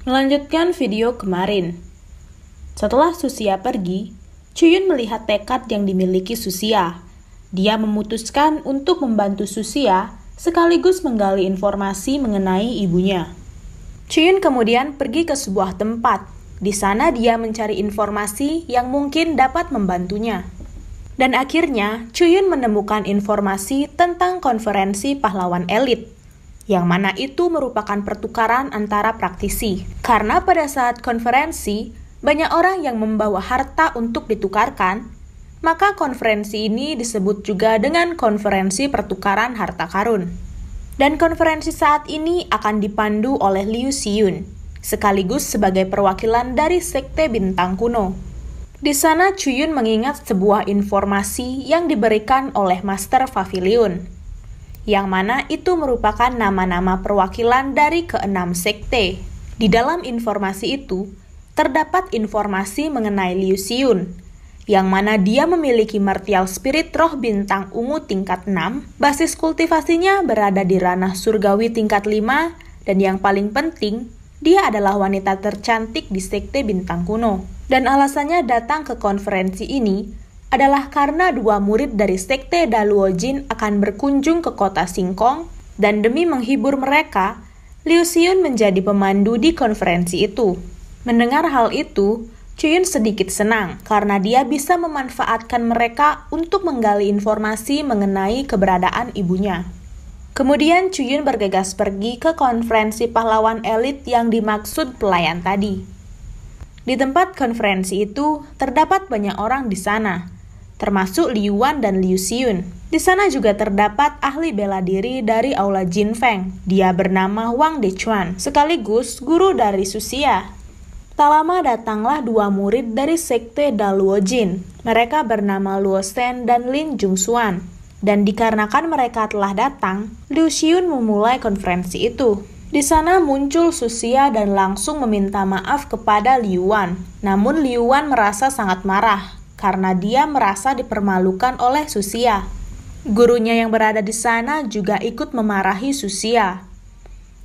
Melanjutkan video kemarin. Setelah Susia pergi, Cuyun melihat tekad yang dimiliki Susia. Dia memutuskan untuk membantu Susia sekaligus menggali informasi mengenai ibunya. Cuyun kemudian pergi ke sebuah tempat. Di sana dia mencari informasi yang mungkin dapat membantunya. Dan akhirnya, Cuyun menemukan informasi tentang konferensi pahlawan elit yang mana itu merupakan pertukaran antara praktisi. Karena pada saat konferensi, banyak orang yang membawa harta untuk ditukarkan, maka konferensi ini disebut juga dengan konferensi pertukaran harta karun. Dan konferensi saat ini akan dipandu oleh Liu Siyun, sekaligus sebagai perwakilan dari Sekte Bintang Kuno. Di sana Chuyun mengingat sebuah informasi yang diberikan oleh Master Favilion, yang mana itu merupakan nama-nama perwakilan dari keenam sekte. Di dalam informasi itu, terdapat informasi mengenai Liu Xiun, yang mana dia memiliki martial spirit roh bintang ungu tingkat 6, basis kultivasinya berada di ranah surgawi tingkat 5, dan yang paling penting, dia adalah wanita tercantik di sekte bintang kuno. Dan alasannya datang ke konferensi ini adalah karena dua murid dari sekte Daluojin akan berkunjung ke kota Singkong dan demi menghibur mereka, Liu Xiun menjadi pemandu di konferensi itu. Mendengar hal itu, Chuyun sedikit senang karena dia bisa memanfaatkan mereka untuk menggali informasi mengenai keberadaan ibunya. Kemudian Chuyun bergegas pergi ke konferensi pahlawan elit yang dimaksud pelayan tadi. Di tempat konferensi itu terdapat banyak orang di sana, termasuk Liu Yuan dan Liu Xiun. Di sana juga terdapat ahli bela diri dari Aula Jin Feng. Dia bernama Wang Dechuan, sekaligus guru dari Susia. Tak lama datanglah dua murid dari sekte Daluo Jin. Mereka bernama Luo Shen dan Lin Jungsuan. Dan dikarenakan mereka telah datang, Liu Xiun memulai konferensi itu. Di sana muncul Susia dan langsung meminta maaf kepada Liu Wan. Namun Liu Wan merasa sangat marah karena dia merasa dipermalukan oleh Susia. Gurunya yang berada di sana juga ikut memarahi Susia.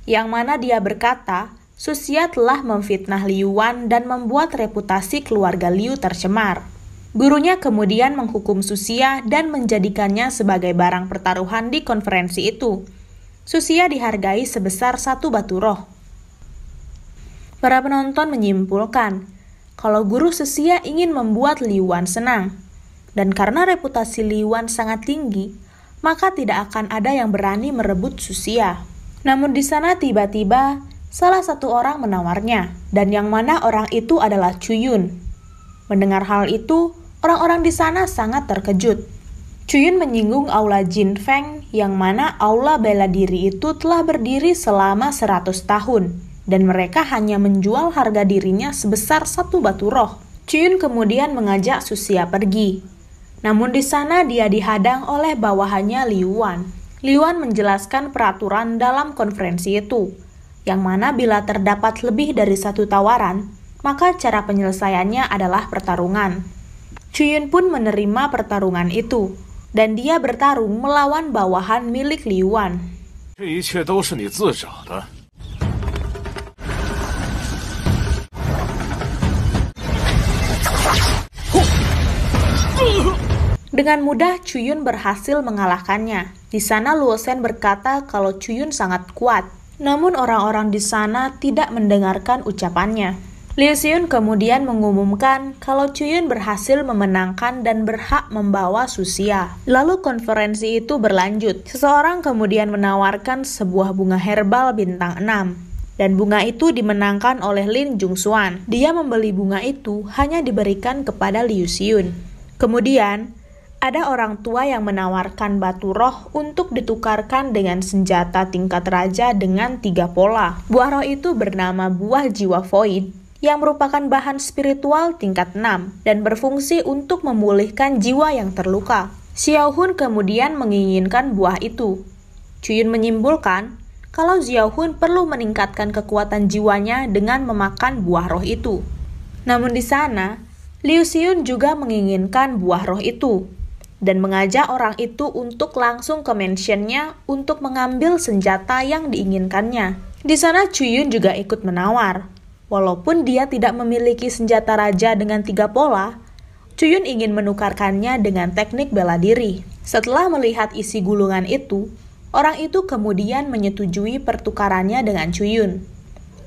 Yang mana dia berkata, Susia telah memfitnah Liu Wan dan membuat reputasi keluarga Liu tercemar. Gurunya kemudian menghukum Susia dan menjadikannya sebagai barang pertaruhan di konferensi itu. Susia dihargai sebesar satu batu roh. Para penonton menyimpulkan kalau guru sesia ingin membuat Liwan senang. Dan karena reputasi Liwan sangat tinggi, maka tidak akan ada yang berani merebut Susia. Namun di sana tiba-tiba salah satu orang menawarnya, dan yang mana orang itu adalah Cuyun. Mendengar hal itu, orang-orang di sana sangat terkejut. Cuyun menyinggung Aula Jin Feng yang mana Aula bela diri itu telah berdiri selama 100 tahun dan mereka hanya menjual harga dirinya sebesar satu batu roh. Chiyun kemudian mengajak Susia pergi. Namun di sana dia dihadang oleh bawahannya Liuan. Liuan menjelaskan peraturan dalam konferensi itu, yang mana bila terdapat lebih dari satu tawaran, maka cara penyelesaiannya adalah pertarungan. Chuyun pun menerima pertarungan itu, dan dia bertarung melawan bawahan milik Liuan. 这一切都是你自找的。Dengan mudah Chuyun berhasil mengalahkannya. Di sana Luosen berkata kalau Chuyun sangat kuat. Namun orang-orang di sana tidak mendengarkan ucapannya. Liu Xiun kemudian mengumumkan kalau Chuyun berhasil memenangkan dan berhak membawa Susia. Lalu konferensi itu berlanjut. Seseorang kemudian menawarkan sebuah bunga herbal bintang 6 dan bunga itu dimenangkan oleh Lin Jungsuan. Dia membeli bunga itu hanya diberikan kepada Liu Xiun. Kemudian, ada orang tua yang menawarkan batu roh untuk ditukarkan dengan senjata tingkat raja dengan tiga pola. Buah roh itu bernama buah jiwa void yang merupakan bahan spiritual tingkat 6 dan berfungsi untuk memulihkan jiwa yang terluka. Xiaohun kemudian menginginkan buah itu. Chuyun menyimpulkan kalau Xiaohun perlu meningkatkan kekuatan jiwanya dengan memakan buah roh itu. Namun di sana, Liu Xiun juga menginginkan buah roh itu dan mengajak orang itu untuk langsung ke mansionnya untuk mengambil senjata yang diinginkannya. Di sana Chuyun juga ikut menawar. Walaupun dia tidak memiliki senjata raja dengan tiga pola, Chuyun ingin menukarkannya dengan teknik bela diri. Setelah melihat isi gulungan itu, orang itu kemudian menyetujui pertukarannya dengan Chuyun.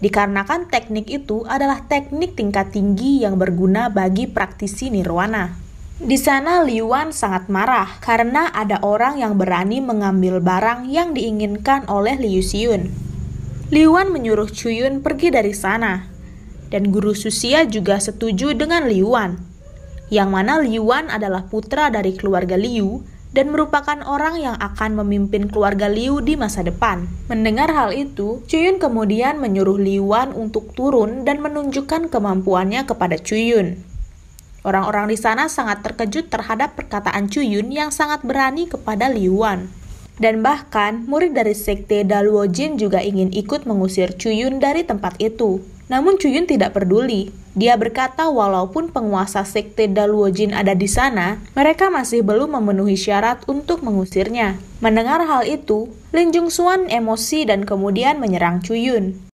Dikarenakan teknik itu adalah teknik tingkat tinggi yang berguna bagi praktisi nirwana. Di sana Liwan sangat marah karena ada orang yang berani mengambil barang yang diinginkan oleh Liu Xiun. Liwan menyuruh Chuyun pergi dari sana. Dan guru Susia juga setuju dengan Liwan. Yang mana Liwan adalah putra dari keluarga Liu dan merupakan orang yang akan memimpin keluarga Liu di masa depan. Mendengar hal itu, Chuyun kemudian menyuruh Liwan untuk turun dan menunjukkan kemampuannya kepada Chuyun. Orang-orang di sana sangat terkejut terhadap perkataan Cuyun yang sangat berani kepada Liu Wan. Dan bahkan, murid dari sekte Daluo Jin juga ingin ikut mengusir Cuyun dari tempat itu. Namun Cuyun tidak peduli. Dia berkata walaupun penguasa sekte Daluo Jin ada di sana, mereka masih belum memenuhi syarat untuk mengusirnya. Mendengar hal itu, Lin Jung Suan emosi dan kemudian menyerang Cuyun.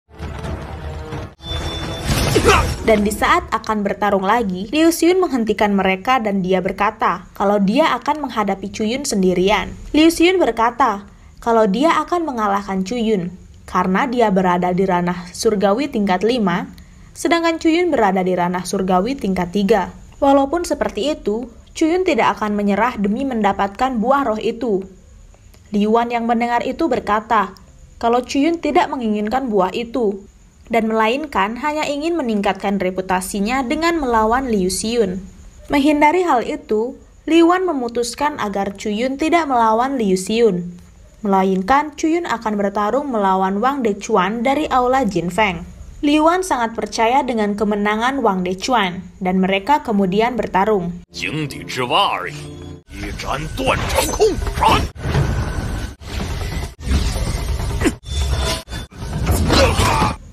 Dan di saat akan bertarung lagi, Liu Xun menghentikan mereka dan dia berkata kalau dia akan menghadapi Cuyun sendirian. Liu Xun berkata kalau dia akan mengalahkan Cuyun karena dia berada di ranah surgawi tingkat 5, sedangkan Cuyun berada di ranah surgawi tingkat 3. Walaupun seperti itu, Cuyun tidak akan menyerah demi mendapatkan buah roh itu. Liwan yang mendengar itu berkata, kalau Cuyun tidak menginginkan buah itu, dan melainkan hanya ingin meningkatkan reputasinya dengan melawan Liu Xiun. Menghindari hal itu, Li Wan memutuskan agar Chuyun tidak melawan Liu Xiun, melainkan Chuyun akan bertarung melawan Wang Dechuan dari Aula Jin Feng. Li Wan sangat percaya dengan kemenangan Wang Dechuan dan mereka kemudian bertarung.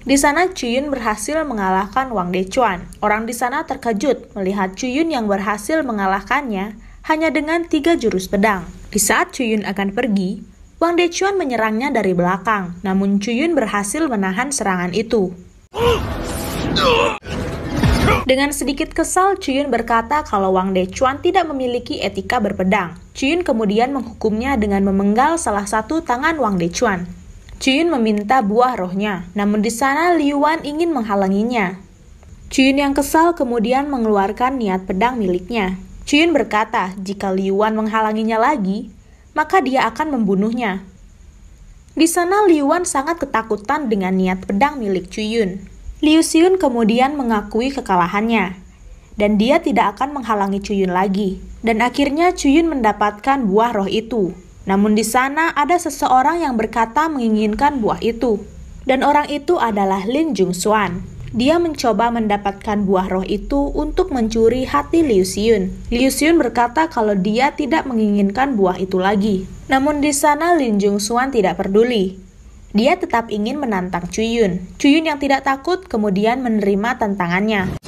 Di sana Chuyun berhasil mengalahkan Wang Dechuan. Orang di sana terkejut melihat Chuyun yang berhasil mengalahkannya hanya dengan tiga jurus pedang. Di saat Chuyun akan pergi, Wang Dechuan menyerangnya dari belakang, namun Chuyun berhasil menahan serangan itu. Dengan sedikit kesal, Chuyun berkata kalau Wang Dechuan tidak memiliki etika berpedang. Chuyun kemudian menghukumnya dengan memenggal salah satu tangan Wang Dechuan. Juyun meminta buah rohnya, namun di sana Wan ingin menghalanginya. Juyun yang kesal kemudian mengeluarkan niat pedang miliknya. Juyun berkata, jika Wan menghalanginya lagi, maka dia akan membunuhnya. Di sana Wan sangat ketakutan dengan niat pedang milik Juyun. Liu Xiun kemudian mengakui kekalahannya, dan dia tidak akan menghalangi Cuyun lagi. Dan akhirnya Cuyun mendapatkan buah roh itu. Namun di sana ada seseorang yang berkata menginginkan buah itu. Dan orang itu adalah Lin Jung Suan. Dia mencoba mendapatkan buah roh itu untuk mencuri hati Liu Xun. Liu Xun berkata kalau dia tidak menginginkan buah itu lagi. Namun di sana Lin Jung Suan tidak peduli. Dia tetap ingin menantang Chu Yun yang tidak takut kemudian menerima tantangannya.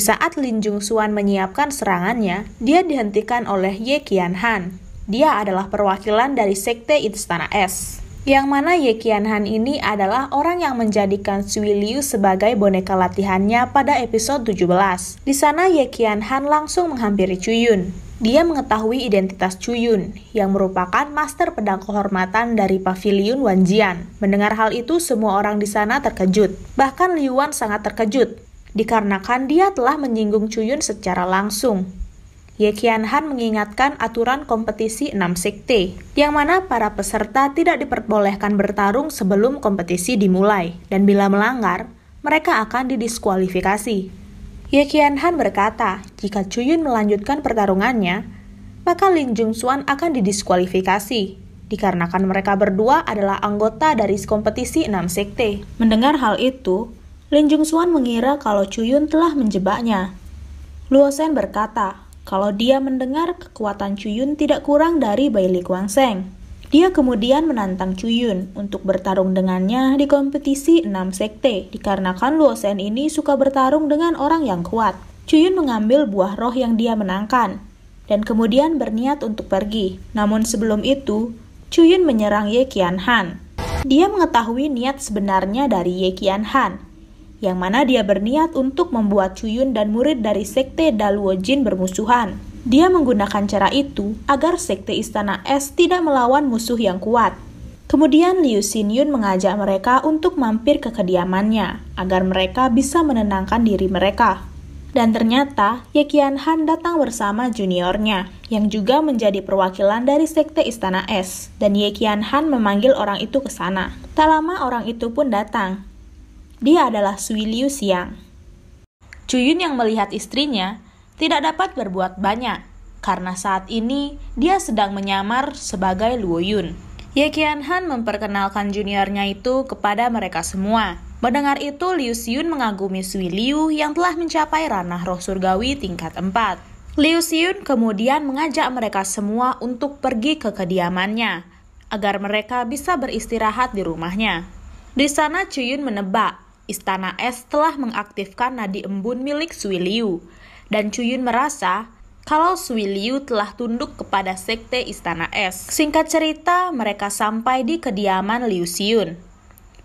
Di saat Lin Jung Suan menyiapkan serangannya, dia dihentikan oleh Ye Qian Han. Dia adalah perwakilan dari Sekte Istana Es. Yang mana Ye Qian Han ini adalah orang yang menjadikan Sui Liu sebagai boneka latihannya pada episode 17. Di sana Ye Qian Han langsung menghampiri Chuyun. Dia mengetahui identitas Chuyun, yang merupakan master pedang kehormatan dari pavilion Wanjian. Mendengar hal itu, semua orang di sana terkejut. Bahkan Liu Wan sangat terkejut dikarenakan dia telah menyinggung Chuyun secara langsung. Ye Qianhan mengingatkan aturan kompetisi 6 sekte, yang mana para peserta tidak diperbolehkan bertarung sebelum kompetisi dimulai, dan bila melanggar, mereka akan didiskualifikasi. Ye Qianhan berkata, jika Chuyun melanjutkan pertarungannya, maka Lin Jung akan didiskualifikasi, dikarenakan mereka berdua adalah anggota dari kompetisi 6 sekte. Mendengar hal itu, Lin Jung Suan mengira kalau Chuyun telah menjebaknya. Luo Sen berkata kalau dia mendengar kekuatan Chuyun tidak kurang dari Bai Kuang Seng. Dia kemudian menantang Chuyun untuk bertarung dengannya di kompetisi 6 sekte dikarenakan Luo Sen ini suka bertarung dengan orang yang kuat. Chuyun mengambil buah roh yang dia menangkan dan kemudian berniat untuk pergi. Namun sebelum itu, Chuyun menyerang Ye Qian Han. Dia mengetahui niat sebenarnya dari Ye Qian Han, yang mana dia berniat untuk membuat Chuyun dan murid dari sekte Daluo Jin bermusuhan. Dia menggunakan cara itu agar sekte Istana Es tidak melawan musuh yang kuat. Kemudian Liu Xinyun mengajak mereka untuk mampir ke kediamannya agar mereka bisa menenangkan diri mereka. Dan ternyata Ye Qian Han datang bersama juniornya yang juga menjadi perwakilan dari sekte Istana Es dan Ye Qian Han memanggil orang itu ke sana. Tak lama orang itu pun datang dia adalah Sui Liu Xiang. Cuyun yang melihat istrinya tidak dapat berbuat banyak karena saat ini dia sedang menyamar sebagai Luo Yun. Ye Qian Han memperkenalkan juniornya itu kepada mereka semua. Mendengar itu, Liu Xiun mengagumi Sui Liu yang telah mencapai ranah roh surgawi tingkat 4. Liu Xiun kemudian mengajak mereka semua untuk pergi ke kediamannya agar mereka bisa beristirahat di rumahnya. Di sana Cuyun menebak Istana Es telah mengaktifkan nadi embun milik Sui Liu, dan Cuyun merasa kalau Sui Liu telah tunduk kepada sekte Istana Es. Singkat cerita, mereka sampai di kediaman Liu Xiun.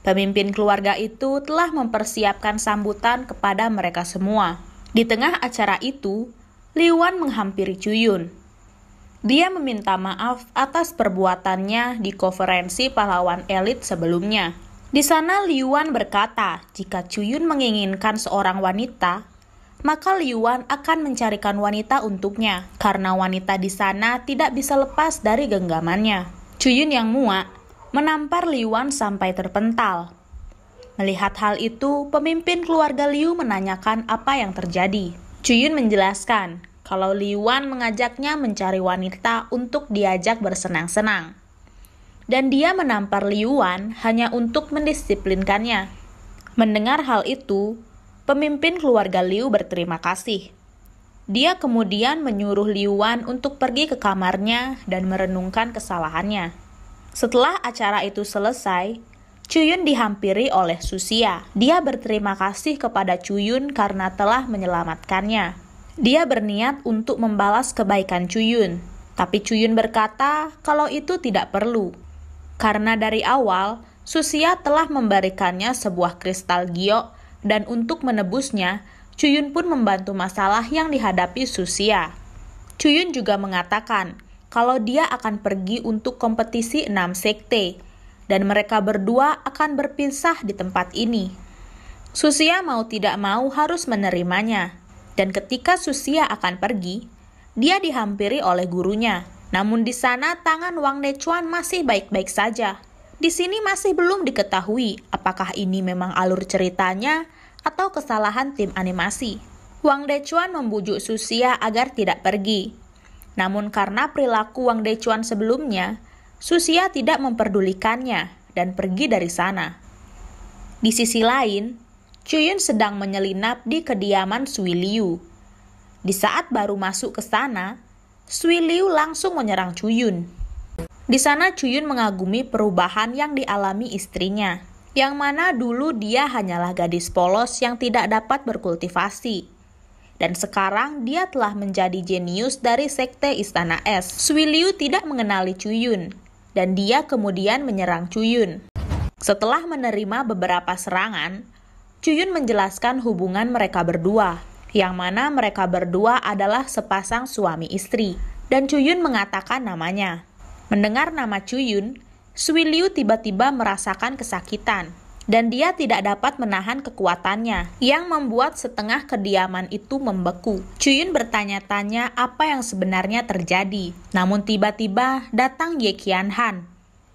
Pemimpin keluarga itu telah mempersiapkan sambutan kepada mereka semua. Di tengah acara itu, Liu Liwan menghampiri Cuyun. Dia meminta maaf atas perbuatannya di konferensi pahlawan elit sebelumnya. Di sana Liuan berkata, jika Cuyun menginginkan seorang wanita, maka Liuan akan mencarikan wanita untuknya, karena wanita di sana tidak bisa lepas dari genggamannya. Cuyun yang muak menampar Liuan sampai terpental. Melihat hal itu, pemimpin keluarga Liu menanyakan apa yang terjadi. Cuyun menjelaskan kalau Liuan mengajaknya mencari wanita untuk diajak bersenang-senang dan dia menampar Liu Wan hanya untuk mendisiplinkannya. Mendengar hal itu, pemimpin keluarga Liu berterima kasih. Dia kemudian menyuruh Liu Wan untuk pergi ke kamarnya dan merenungkan kesalahannya. Setelah acara itu selesai, Cuyun dihampiri oleh Susia. Dia berterima kasih kepada Cuyun karena telah menyelamatkannya. Dia berniat untuk membalas kebaikan Cuyun, tapi Cuyun berkata kalau itu tidak perlu. Karena dari awal, Susia telah memberikannya sebuah kristal giok dan untuk menebusnya, Cuyun pun membantu masalah yang dihadapi Susia. Cuyun juga mengatakan kalau dia akan pergi untuk kompetisi enam sekte dan mereka berdua akan berpisah di tempat ini. Susia mau tidak mau harus menerimanya dan ketika Susia akan pergi, dia dihampiri oleh gurunya namun di sana tangan Wang Nechuan masih baik-baik saja. Di sini masih belum diketahui apakah ini memang alur ceritanya atau kesalahan tim animasi. Wang Dechuan membujuk Susia agar tidak pergi. Namun karena perilaku Wang Dechuan sebelumnya, Susia tidak memperdulikannya dan pergi dari sana. Di sisi lain, Chuyun sedang menyelinap di kediaman Sui Liu. Di saat baru masuk ke sana, Sui Liu langsung menyerang Cuyun. Di sana Cuyun mengagumi perubahan yang dialami istrinya, yang mana dulu dia hanyalah gadis polos yang tidak dapat berkultivasi. Dan sekarang dia telah menjadi jenius dari sekte Istana Es. Sui Liu tidak mengenali Cuyun, dan dia kemudian menyerang Cuyun. Setelah menerima beberapa serangan, Cuyun menjelaskan hubungan mereka berdua yang mana mereka berdua adalah sepasang suami istri. Dan Cuyun mengatakan namanya. Mendengar nama Cuyun, Sui Liu tiba-tiba merasakan kesakitan dan dia tidak dapat menahan kekuatannya yang membuat setengah kediaman itu membeku. Cuyun bertanya-tanya apa yang sebenarnya terjadi. Namun tiba-tiba datang Ye Qianhan, Han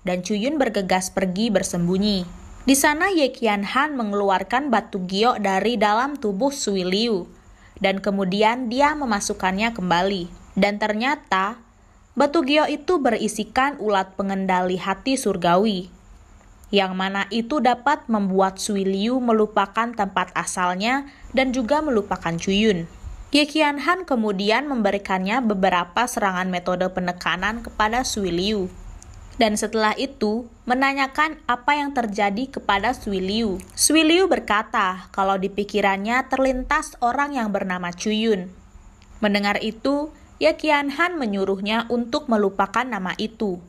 dan Cuyun bergegas pergi bersembunyi. Di sana Ye Qianhan Han mengeluarkan batu giok dari dalam tubuh Sui Liu dan kemudian dia memasukkannya kembali. Dan ternyata, batu giok itu berisikan ulat pengendali hati surgawi, yang mana itu dapat membuat Sui Liu melupakan tempat asalnya dan juga melupakan Cuyun. Ye Qianhan kemudian memberikannya beberapa serangan metode penekanan kepada Sui Liu dan setelah itu menanyakan apa yang terjadi kepada Sui Liu. berkata kalau di pikirannya terlintas orang yang bernama Chuyun. Mendengar itu, Ye Qianhan Han menyuruhnya untuk melupakan nama itu.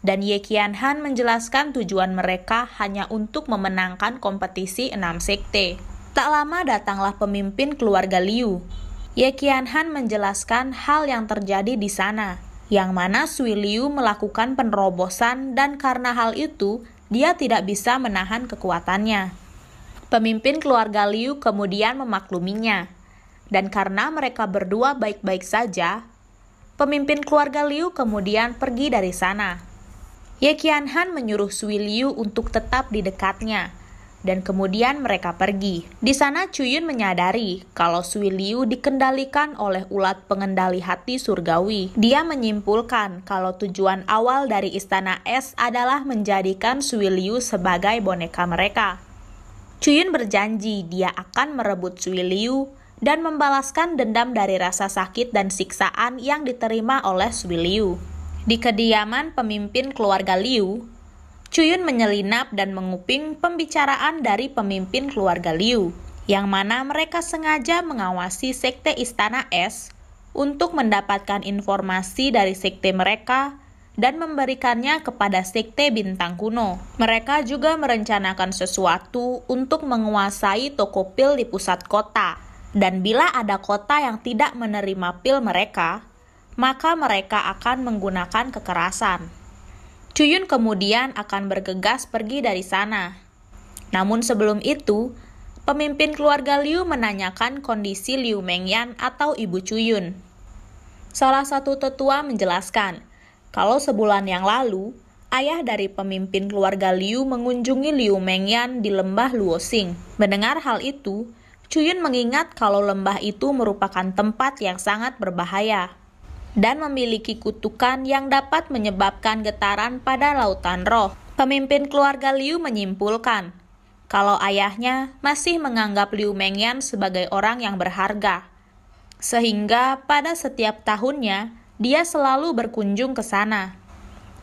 Dan Ye Qianhan Han menjelaskan tujuan mereka hanya untuk memenangkan kompetisi enam sekte. Tak lama datanglah pemimpin keluarga Liu. Ye Qianhan Han menjelaskan hal yang terjadi di sana yang mana Sui Liu melakukan penerobosan dan karena hal itu, dia tidak bisa menahan kekuatannya. Pemimpin keluarga Liu kemudian memakluminya. Dan karena mereka berdua baik-baik saja, pemimpin keluarga Liu kemudian pergi dari sana. Ye Qianhan menyuruh Sui Liu untuk tetap di dekatnya, dan kemudian mereka pergi. Di sana Cuyun menyadari kalau Sui Liu dikendalikan oleh ulat pengendali hati surgawi. Dia menyimpulkan kalau tujuan awal dari istana es adalah menjadikan Sui Liu sebagai boneka mereka. Cuyun berjanji dia akan merebut Sui Liu dan membalaskan dendam dari rasa sakit dan siksaan yang diterima oleh Sui Liu. Di kediaman pemimpin keluarga Liu, Cuyun menyelinap dan menguping pembicaraan dari pemimpin keluarga Liu, yang mana mereka sengaja mengawasi sekte Istana Es untuk mendapatkan informasi dari sekte mereka dan memberikannya kepada sekte bintang kuno. Mereka juga merencanakan sesuatu untuk menguasai toko pil di pusat kota. Dan bila ada kota yang tidak menerima pil mereka, maka mereka akan menggunakan kekerasan. Cuyun kemudian akan bergegas pergi dari sana. Namun sebelum itu, pemimpin keluarga Liu menanyakan kondisi Liu Mengyan atau ibu Cuyun. Salah satu tetua menjelaskan, kalau sebulan yang lalu, ayah dari pemimpin keluarga Liu mengunjungi Liu Mengyan di lembah Luosing. Mendengar hal itu, Cuyun mengingat kalau lembah itu merupakan tempat yang sangat berbahaya dan memiliki kutukan yang dapat menyebabkan getaran pada lautan roh. Pemimpin keluarga Liu menyimpulkan kalau ayahnya masih menganggap Liu Mengyan sebagai orang yang berharga. Sehingga pada setiap tahunnya, dia selalu berkunjung ke sana.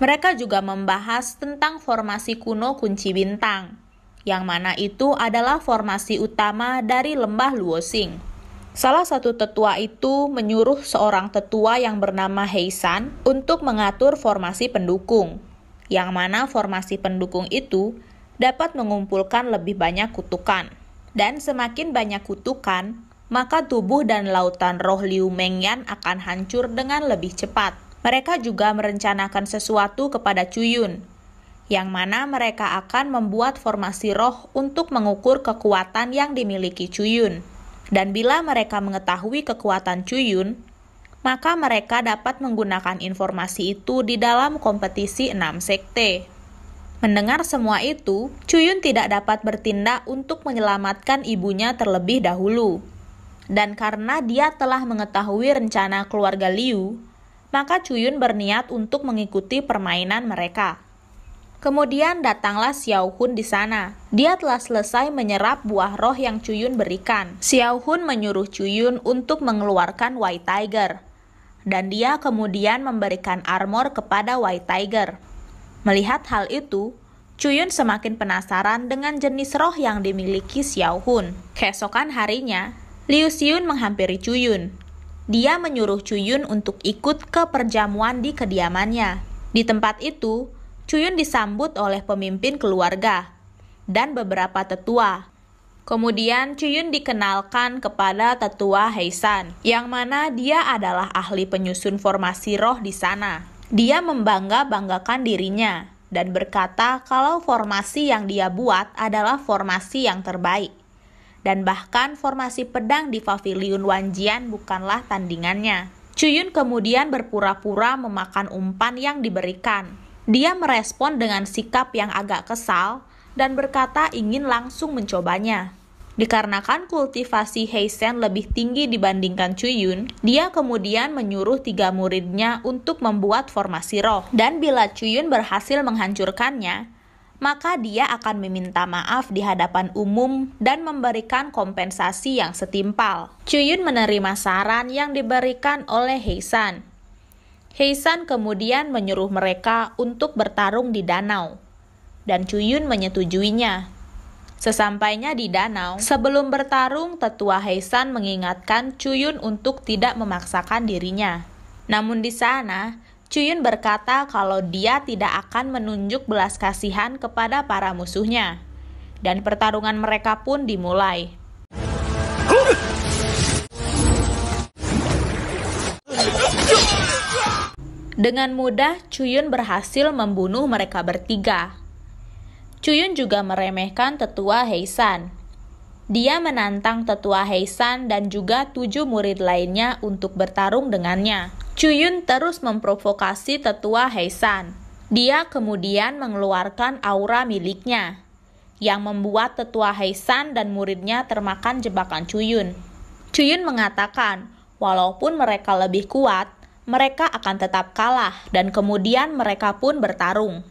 Mereka juga membahas tentang formasi kuno kunci bintang, yang mana itu adalah formasi utama dari lembah Luosing. Salah satu tetua itu menyuruh seorang tetua yang bernama Heisan untuk mengatur formasi pendukung, yang mana formasi pendukung itu dapat mengumpulkan lebih banyak kutukan. Dan semakin banyak kutukan, maka tubuh dan lautan roh Liu Mengyan akan hancur dengan lebih cepat. Mereka juga merencanakan sesuatu kepada Cuyun, yang mana mereka akan membuat formasi roh untuk mengukur kekuatan yang dimiliki Cuyun. Dan bila mereka mengetahui kekuatan Cuyun, maka mereka dapat menggunakan informasi itu di dalam kompetisi enam sekte. Mendengar semua itu, Cuyun tidak dapat bertindak untuk menyelamatkan ibunya terlebih dahulu. Dan karena dia telah mengetahui rencana keluarga Liu, maka Cuyun berniat untuk mengikuti permainan mereka. Kemudian datanglah Xiao Hun di sana. Dia telah selesai menyerap buah roh yang Cuyun berikan. Xiao Hun menyuruh Cuyun untuk mengeluarkan White Tiger. Dan dia kemudian memberikan armor kepada White Tiger. Melihat hal itu, Cuyun semakin penasaran dengan jenis roh yang dimiliki Xiao Hun. Keesokan harinya, Liu Xiun menghampiri Cuyun. Dia menyuruh Cuyun untuk ikut ke perjamuan di kediamannya. Di tempat itu, Cuyun disambut oleh pemimpin keluarga dan beberapa tetua. Kemudian Cuyun dikenalkan kepada tetua Heisan, yang mana dia adalah ahli penyusun formasi roh di sana. Dia membangga-banggakan dirinya dan berkata kalau formasi yang dia buat adalah formasi yang terbaik. Dan bahkan formasi pedang di pavilion Wanjian bukanlah tandingannya. Cuyun kemudian berpura-pura memakan umpan yang diberikan dia merespon dengan sikap yang agak kesal dan berkata ingin langsung mencobanya. Dikarenakan kultivasi Heisen lebih tinggi dibandingkan Cuyun, dia kemudian menyuruh tiga muridnya untuk membuat formasi roh. Dan bila Cuyun berhasil menghancurkannya, maka dia akan meminta maaf di hadapan umum dan memberikan kompensasi yang setimpal. Cuyun menerima saran yang diberikan oleh Heisan Heisan kemudian menyuruh mereka untuk bertarung di danau, dan Cuyun menyetujuinya. Sesampainya di danau, sebelum bertarung, tetua Heisan mengingatkan Cuyun untuk tidak memaksakan dirinya. Namun di sana, Cuyun berkata kalau dia tidak akan menunjuk belas kasihan kepada para musuhnya. Dan pertarungan mereka pun dimulai. Dengan mudah, Cuyun berhasil membunuh mereka bertiga. Cuyun juga meremehkan tetua Heisan. Dia menantang tetua Heisan dan juga tujuh murid lainnya untuk bertarung dengannya. Cuyun terus memprovokasi tetua Heisan. Dia kemudian mengeluarkan aura miliknya yang membuat tetua Heisan dan muridnya termakan jebakan Cuyun. Cuyun mengatakan, walaupun mereka lebih kuat, mereka akan tetap kalah dan kemudian mereka pun bertarung.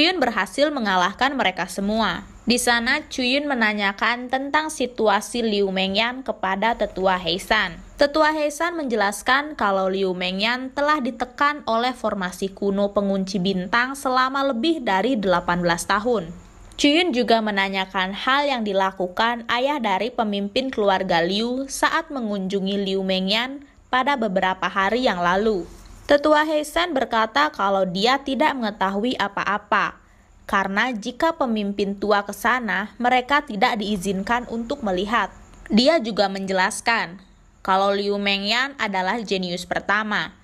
Chuyun berhasil mengalahkan mereka semua. Di sana, Chuyun menanyakan tentang situasi Liu Mengyan kepada tetua Heisan. Tetua Heisan menjelaskan kalau Liu Mengyan telah ditekan oleh formasi kuno pengunci bintang selama lebih dari 18 tahun. Chuyun juga menanyakan hal yang dilakukan ayah dari pemimpin keluarga Liu saat mengunjungi Liu Mengyan pada beberapa hari yang lalu. Tetua Heisan berkata kalau dia tidak mengetahui apa-apa, karena jika pemimpin tua ke sana, mereka tidak diizinkan untuk melihat. Dia juga menjelaskan kalau Liu Mengyan adalah jenius pertama.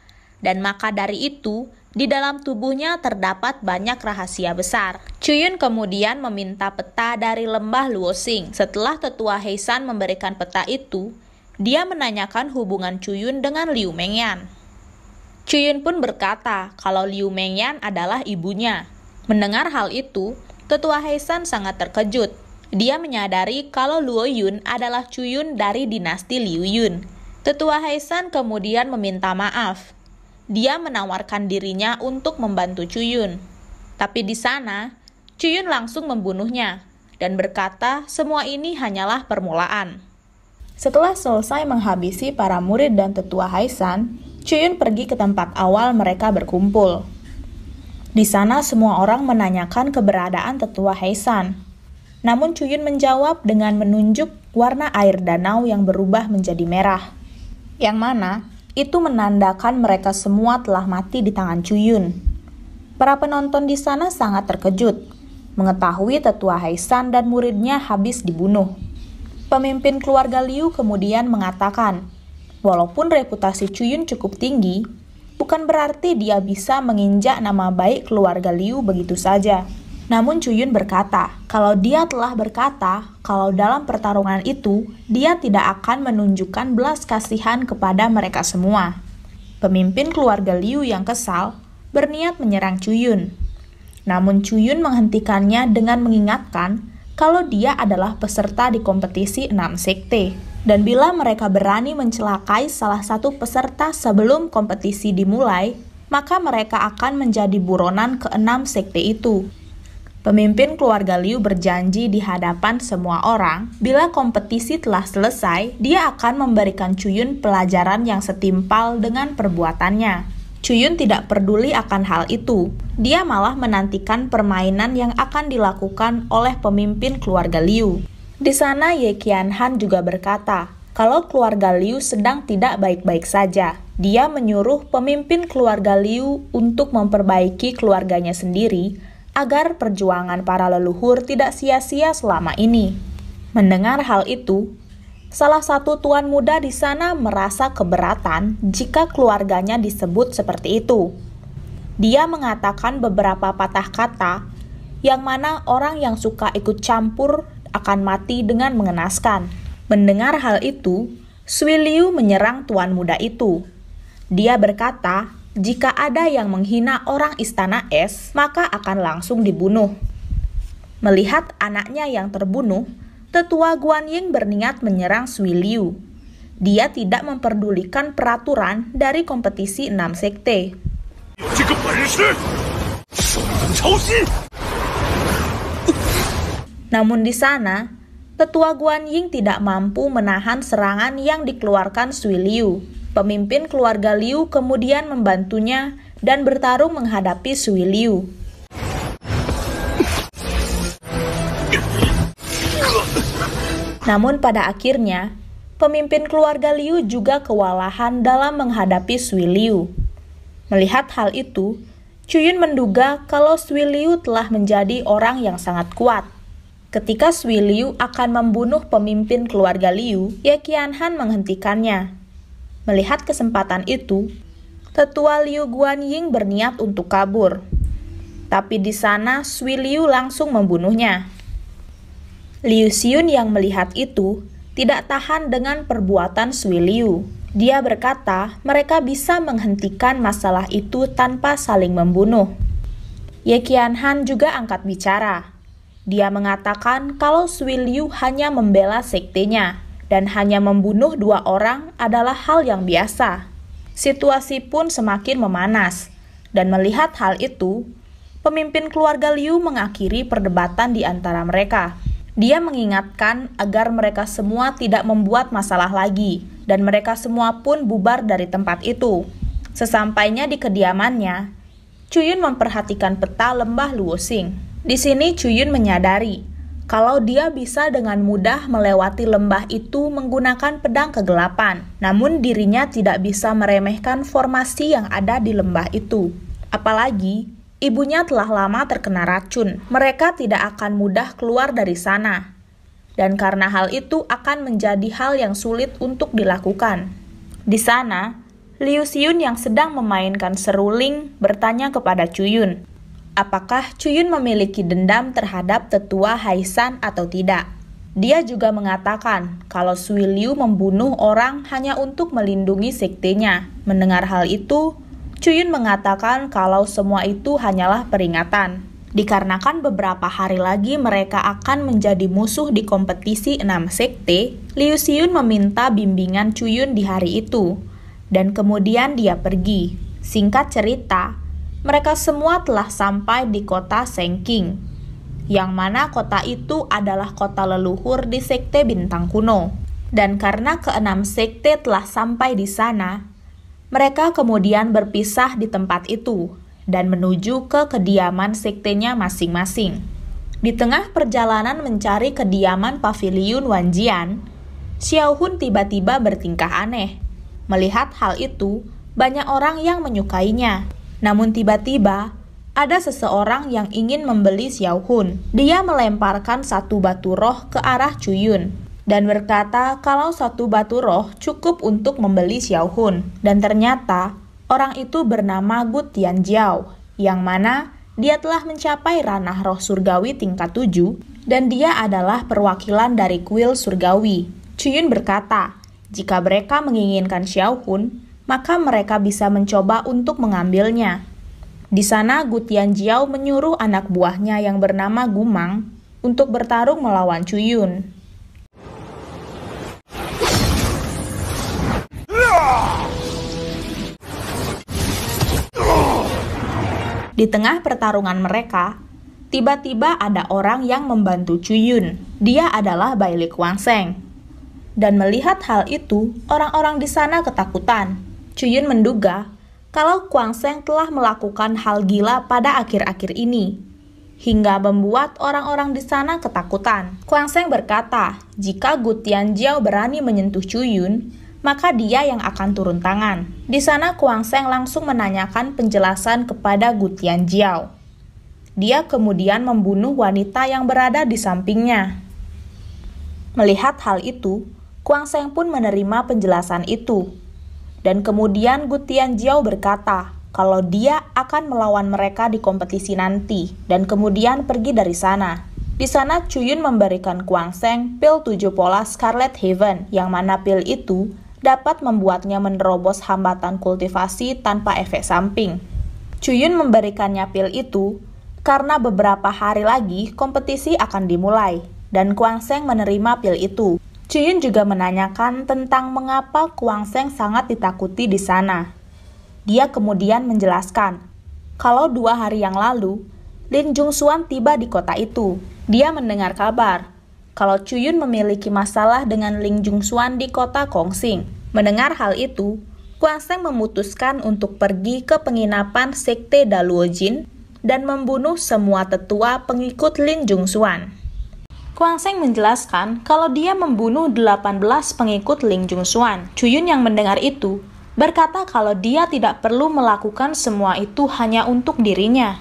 Dan maka dari itu, di dalam tubuhnya terdapat banyak rahasia besar. Chuyun kemudian meminta peta dari lembah Luosing. Setelah tetua Heisan memberikan peta itu, dia menanyakan hubungan Chuyun dengan Liu Mengyan. Chuyun pun berkata kalau Liu Mengyan adalah ibunya. Mendengar hal itu, tetua Heisan sangat terkejut dia menyadari kalau Luo Yun adalah Cuyun dari dinasti Liu Yun. Tetua Haisan kemudian meminta maaf. Dia menawarkan dirinya untuk membantu Cuyun. Tapi di sana, Cuyun langsung membunuhnya dan berkata semua ini hanyalah permulaan. Setelah selesai menghabisi para murid dan tetua Haisan, Cuyun pergi ke tempat awal mereka berkumpul. Di sana semua orang menanyakan keberadaan tetua Haisan. Namun Cuyun menjawab dengan menunjuk warna air danau yang berubah menjadi merah. Yang mana itu menandakan mereka semua telah mati di tangan Cuyun. Para penonton di sana sangat terkejut mengetahui tetua Haisan dan muridnya habis dibunuh. Pemimpin keluarga Liu kemudian mengatakan, walaupun reputasi Cuyun cukup tinggi, bukan berarti dia bisa menginjak nama baik keluarga Liu begitu saja. Namun Cuyun berkata, kalau dia telah berkata kalau dalam pertarungan itu dia tidak akan menunjukkan belas kasihan kepada mereka semua. Pemimpin keluarga Liu yang kesal berniat menyerang Cuyun. Namun Cuyun menghentikannya dengan mengingatkan kalau dia adalah peserta di kompetisi enam sekte. Dan bila mereka berani mencelakai salah satu peserta sebelum kompetisi dimulai, maka mereka akan menjadi buronan keenam sekte itu. Pemimpin keluarga Liu berjanji di hadapan semua orang, bila kompetisi telah selesai, dia akan memberikan Cuyun pelajaran yang setimpal dengan perbuatannya. Cuyun tidak peduli akan hal itu. Dia malah menantikan permainan yang akan dilakukan oleh pemimpin keluarga Liu. Di sana Ye Qianhan juga berkata, kalau keluarga Liu sedang tidak baik-baik saja, dia menyuruh pemimpin keluarga Liu untuk memperbaiki keluarganya sendiri agar perjuangan para leluhur tidak sia-sia selama ini. Mendengar hal itu, salah satu tuan muda di sana merasa keberatan jika keluarganya disebut seperti itu. Dia mengatakan beberapa patah kata yang mana orang yang suka ikut campur akan mati dengan mengenaskan. Mendengar hal itu, Swiliu menyerang tuan muda itu. Dia berkata jika ada yang menghina orang istana es, maka akan langsung dibunuh. Melihat anaknya yang terbunuh, tetua Guan Ying berniat menyerang Sui Liu. Dia tidak memperdulikan peraturan dari kompetisi enam sekte. Namun di sana, tetua Guan Ying tidak mampu menahan serangan yang dikeluarkan Sui Liu. Pemimpin keluarga Liu kemudian membantunya dan bertarung menghadapi Sui Liu. Namun pada akhirnya, pemimpin keluarga Liu juga kewalahan dalam menghadapi Sui Liu. Melihat hal itu, Chuyun menduga kalau Sui Liu telah menjadi orang yang sangat kuat. Ketika Sui Liu akan membunuh pemimpin keluarga Liu, Ye Qianhan menghentikannya. Melihat kesempatan itu, tetua Liu Guanying berniat untuk kabur. Tapi di sana, Sui Liu langsung membunuhnya. Liu Xiun yang melihat itu tidak tahan dengan perbuatan Sui Liu. Dia berkata mereka bisa menghentikan masalah itu tanpa saling membunuh. Ye Qianhan juga angkat bicara. Dia mengatakan kalau Sui Liu hanya membela sektenya, dan hanya membunuh dua orang adalah hal yang biasa. Situasi pun semakin memanas, dan melihat hal itu, pemimpin keluarga Liu mengakhiri perdebatan di antara mereka. Dia mengingatkan agar mereka semua tidak membuat masalah lagi, dan mereka semua pun bubar dari tempat itu. Sesampainya di kediamannya, Chuyun memperhatikan peta lembah Luosing. Di sini Chuyun menyadari kalau dia bisa dengan mudah melewati lembah itu menggunakan pedang kegelapan. Namun dirinya tidak bisa meremehkan formasi yang ada di lembah itu. Apalagi ibunya telah lama terkena racun. Mereka tidak akan mudah keluar dari sana. Dan karena hal itu akan menjadi hal yang sulit untuk dilakukan. Di sana, Liu Xiun yang sedang memainkan seruling bertanya kepada Cuyun, apakah Cuyun memiliki dendam terhadap tetua Haisan atau tidak. Dia juga mengatakan kalau Sui Liu membunuh orang hanya untuk melindungi sektenya. Mendengar hal itu, Cuyun mengatakan kalau semua itu hanyalah peringatan. Dikarenakan beberapa hari lagi mereka akan menjadi musuh di kompetisi enam sekte, Liu Xiun meminta bimbingan Cuyun di hari itu. Dan kemudian dia pergi. Singkat cerita, mereka semua telah sampai di kota Sengking, yang mana kota itu adalah kota leluhur di sekte bintang kuno. Dan karena keenam sekte telah sampai di sana, mereka kemudian berpisah di tempat itu dan menuju ke kediaman sektenya masing-masing. Di tengah perjalanan mencari kediaman paviliun Wanjian, Xiao Hun tiba-tiba bertingkah aneh. Melihat hal itu, banyak orang yang menyukainya. Namun tiba-tiba, ada seseorang yang ingin membeli Xiaohun. Dia melemparkan satu batu roh ke arah Chuyun dan berkata kalau satu batu roh cukup untuk membeli Xiaohun. Dan ternyata orang itu bernama Gu Tianjiao, yang mana dia telah mencapai ranah roh surgawi tingkat 7 dan dia adalah perwakilan dari kuil surgawi. Chuyun berkata, jika mereka menginginkan Xiaohun, maka mereka bisa mencoba untuk mengambilnya. Di sana Gu Tianjiao menyuruh anak buahnya yang bernama Gumang untuk bertarung melawan Cuyun. Di tengah pertarungan mereka, tiba-tiba ada orang yang membantu Cuyun. Dia adalah Bailik Wangseng. Dan melihat hal itu, orang-orang di sana ketakutan Chuyun menduga kalau Kuang Seng telah melakukan hal gila pada akhir-akhir ini, hingga membuat orang-orang di sana ketakutan. Kuang Seng berkata, jika Gu Tianjiao berani menyentuh Chuyun, maka dia yang akan turun tangan. Di sana Kuang Seng langsung menanyakan penjelasan kepada Gu Tianjiao. Dia kemudian membunuh wanita yang berada di sampingnya. Melihat hal itu, Kuang Seng pun menerima penjelasan itu dan kemudian Gutian Jiao berkata kalau dia akan melawan mereka di kompetisi nanti dan kemudian pergi dari sana. Di sana Chuyun memberikan Kuang Seng pil tujuh pola Scarlet Heaven yang mana pil itu dapat membuatnya menerobos hambatan kultivasi tanpa efek samping. Chuyun memberikannya pil itu karena beberapa hari lagi kompetisi akan dimulai dan Kuang Seng menerima pil itu. Ciyun juga menanyakan tentang mengapa Kuang Seng sangat ditakuti di sana. Dia kemudian menjelaskan, kalau dua hari yang lalu, Lin Jung Suan tiba di kota itu. Dia mendengar kabar kalau Chuyun memiliki masalah dengan Lin Jung Suan di kota Kongsing. Mendengar hal itu, Kuang Seng memutuskan untuk pergi ke penginapan Sekte Daluojin dan membunuh semua tetua pengikut Lin Jung Suan. Kuang Seng menjelaskan kalau dia membunuh 18 pengikut Ling Jungsuan. Chuyun yang mendengar itu berkata kalau dia tidak perlu melakukan semua itu hanya untuk dirinya.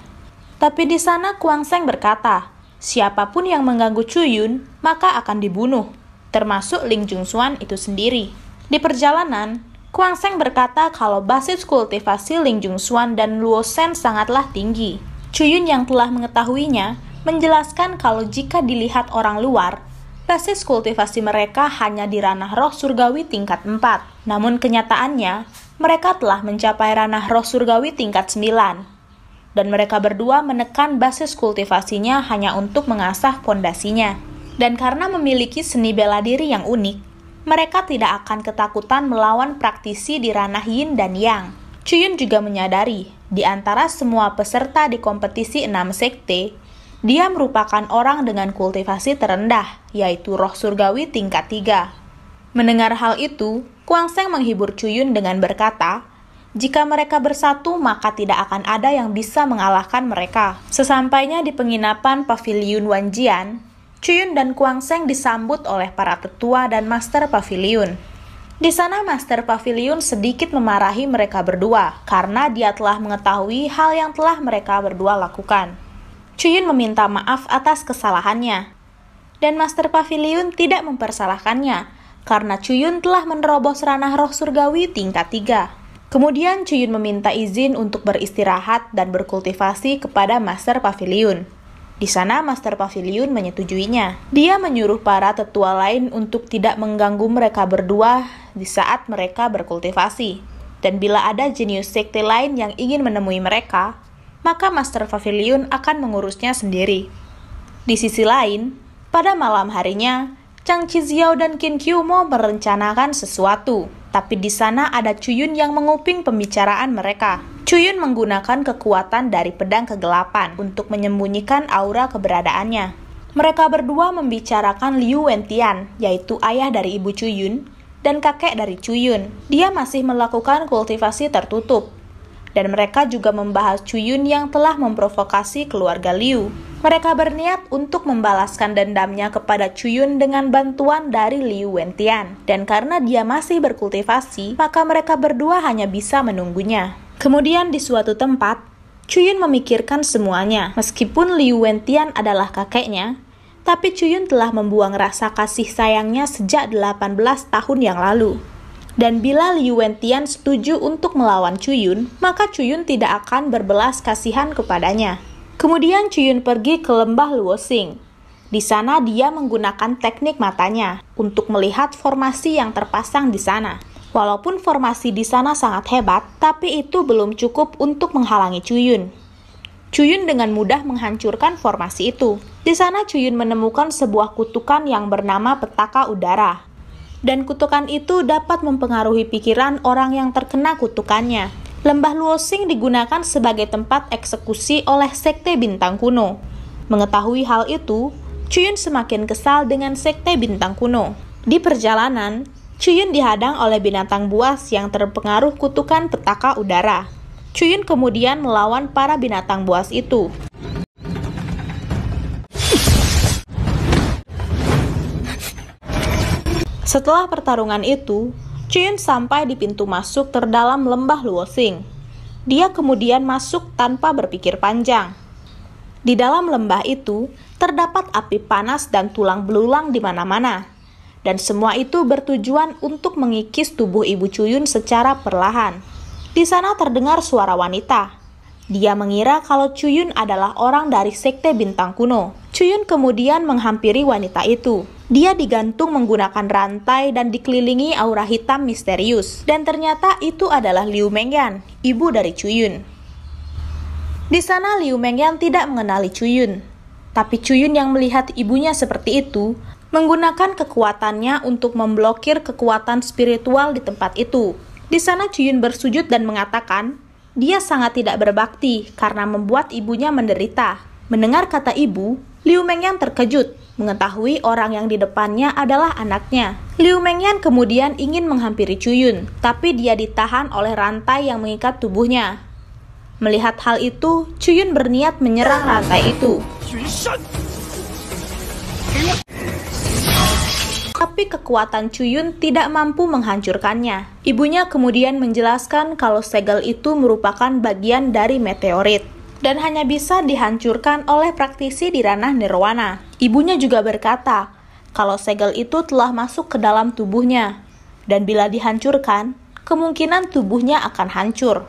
Tapi di sana Kuang Seng berkata, siapapun yang mengganggu Chuyun maka akan dibunuh, termasuk Ling Jungsuan itu sendiri. Di perjalanan, Kuang Seng berkata kalau basis kultivasi Ling Jungsuan dan Luo Sen sangatlah tinggi. Chuyun yang telah mengetahuinya menjelaskan kalau jika dilihat orang luar, basis kultivasi mereka hanya di ranah roh surgawi tingkat 4. Namun kenyataannya, mereka telah mencapai ranah roh surgawi tingkat 9. Dan mereka berdua menekan basis kultivasinya hanya untuk mengasah pondasinya. Dan karena memiliki seni bela diri yang unik, mereka tidak akan ketakutan melawan praktisi di ranah yin dan yang. Chuyun juga menyadari, di antara semua peserta di kompetisi 6 sekte, dia merupakan orang dengan kultivasi terendah, yaitu roh surgawi tingkat tiga. Mendengar hal itu, Kuang Seng menghibur Cuyun dengan berkata, jika mereka bersatu, maka tidak akan ada yang bisa mengalahkan mereka. Sesampainya di penginapan Paviliun Wanjian, Cuyun dan Kuang Seng disambut oleh para tetua dan master paviliun. Di sana master paviliun sedikit memarahi mereka berdua karena dia telah mengetahui hal yang telah mereka berdua lakukan. Chuyun meminta maaf atas kesalahannya. Dan Master Pavilion tidak mempersalahkannya, karena Chuyun telah menerobos ranah roh surgawi tingkat 3. Kemudian Chuyun meminta izin untuk beristirahat dan berkultivasi kepada Master Pavilion. Di sana Master Pavilion menyetujuinya. Dia menyuruh para tetua lain untuk tidak mengganggu mereka berdua di saat mereka berkultivasi. Dan bila ada jenius sekte lain yang ingin menemui mereka, maka Master Pavilion akan mengurusnya sendiri. Di sisi lain, pada malam harinya, Chang Chiziao dan Qin Qiumo merencanakan sesuatu, tapi di sana ada Chuyun yang menguping pembicaraan mereka. Chuyun menggunakan kekuatan dari pedang kegelapan untuk menyembunyikan aura keberadaannya. Mereka berdua membicarakan Liu Wentian, yaitu ayah dari ibu Chuyun, dan kakek dari Chuyun. Dia masih melakukan kultivasi tertutup, dan mereka juga membahas Chuyun yang telah memprovokasi keluarga Liu. Mereka berniat untuk membalaskan dendamnya kepada Chuyun dengan bantuan dari Liu Wentian. Dan karena dia masih berkultivasi, maka mereka berdua hanya bisa menunggunya. Kemudian di suatu tempat, Chuyun memikirkan semuanya. Meskipun Liu Wentian adalah kakeknya, tapi Chuyun telah membuang rasa kasih sayangnya sejak 18 tahun yang lalu. Dan bila Liu Wentian setuju untuk melawan Cuyun, maka Cuyun tidak akan berbelas kasihan kepadanya. Kemudian Cuyun pergi ke lembah Luosing. Di sana dia menggunakan teknik matanya untuk melihat formasi yang terpasang di sana. Walaupun formasi di sana sangat hebat, tapi itu belum cukup untuk menghalangi Cuyun. Cuyun dengan mudah menghancurkan formasi itu. Di sana Cuyun menemukan sebuah kutukan yang bernama petaka udara dan kutukan itu dapat mempengaruhi pikiran orang yang terkena kutukannya. Lembah Luosing digunakan sebagai tempat eksekusi oleh sekte bintang kuno. Mengetahui hal itu, Cuyun semakin kesal dengan sekte bintang kuno. Di perjalanan, Cuyun dihadang oleh binatang buas yang terpengaruh kutukan petaka udara. Cuyun kemudian melawan para binatang buas itu. Setelah pertarungan itu, Chin sampai di pintu masuk terdalam lembah Luosing. Dia kemudian masuk tanpa berpikir panjang. Di dalam lembah itu, terdapat api panas dan tulang belulang di mana-mana. Dan semua itu bertujuan untuk mengikis tubuh Ibu Cuyun secara perlahan. Di sana terdengar suara wanita. Dia mengira kalau Cuyun adalah orang dari sekte bintang kuno. Cuyun kemudian menghampiri wanita itu. Dia digantung menggunakan rantai dan dikelilingi aura hitam misterius. Dan ternyata itu adalah Liu Mengyan, ibu dari Chuyun. Di sana Liu Mengyan tidak mengenali Chuyun. Tapi Chuyun yang melihat ibunya seperti itu, menggunakan kekuatannya untuk memblokir kekuatan spiritual di tempat itu. Di sana Chuyun bersujud dan mengatakan, dia sangat tidak berbakti karena membuat ibunya menderita. Mendengar kata ibu, Liu Mengyan terkejut mengetahui orang yang di depannya adalah anaknya. Liu Mengyan kemudian ingin menghampiri Chuyun, tapi dia ditahan oleh rantai yang mengikat tubuhnya. Melihat hal itu, Chuyun berniat menyerang rantai itu. Tapi kekuatan Chuyun tidak mampu menghancurkannya. Ibunya kemudian menjelaskan kalau segel itu merupakan bagian dari meteorit dan hanya bisa dihancurkan oleh praktisi di ranah nirwana. Ibunya juga berkata, kalau segel itu telah masuk ke dalam tubuhnya, dan bila dihancurkan, kemungkinan tubuhnya akan hancur.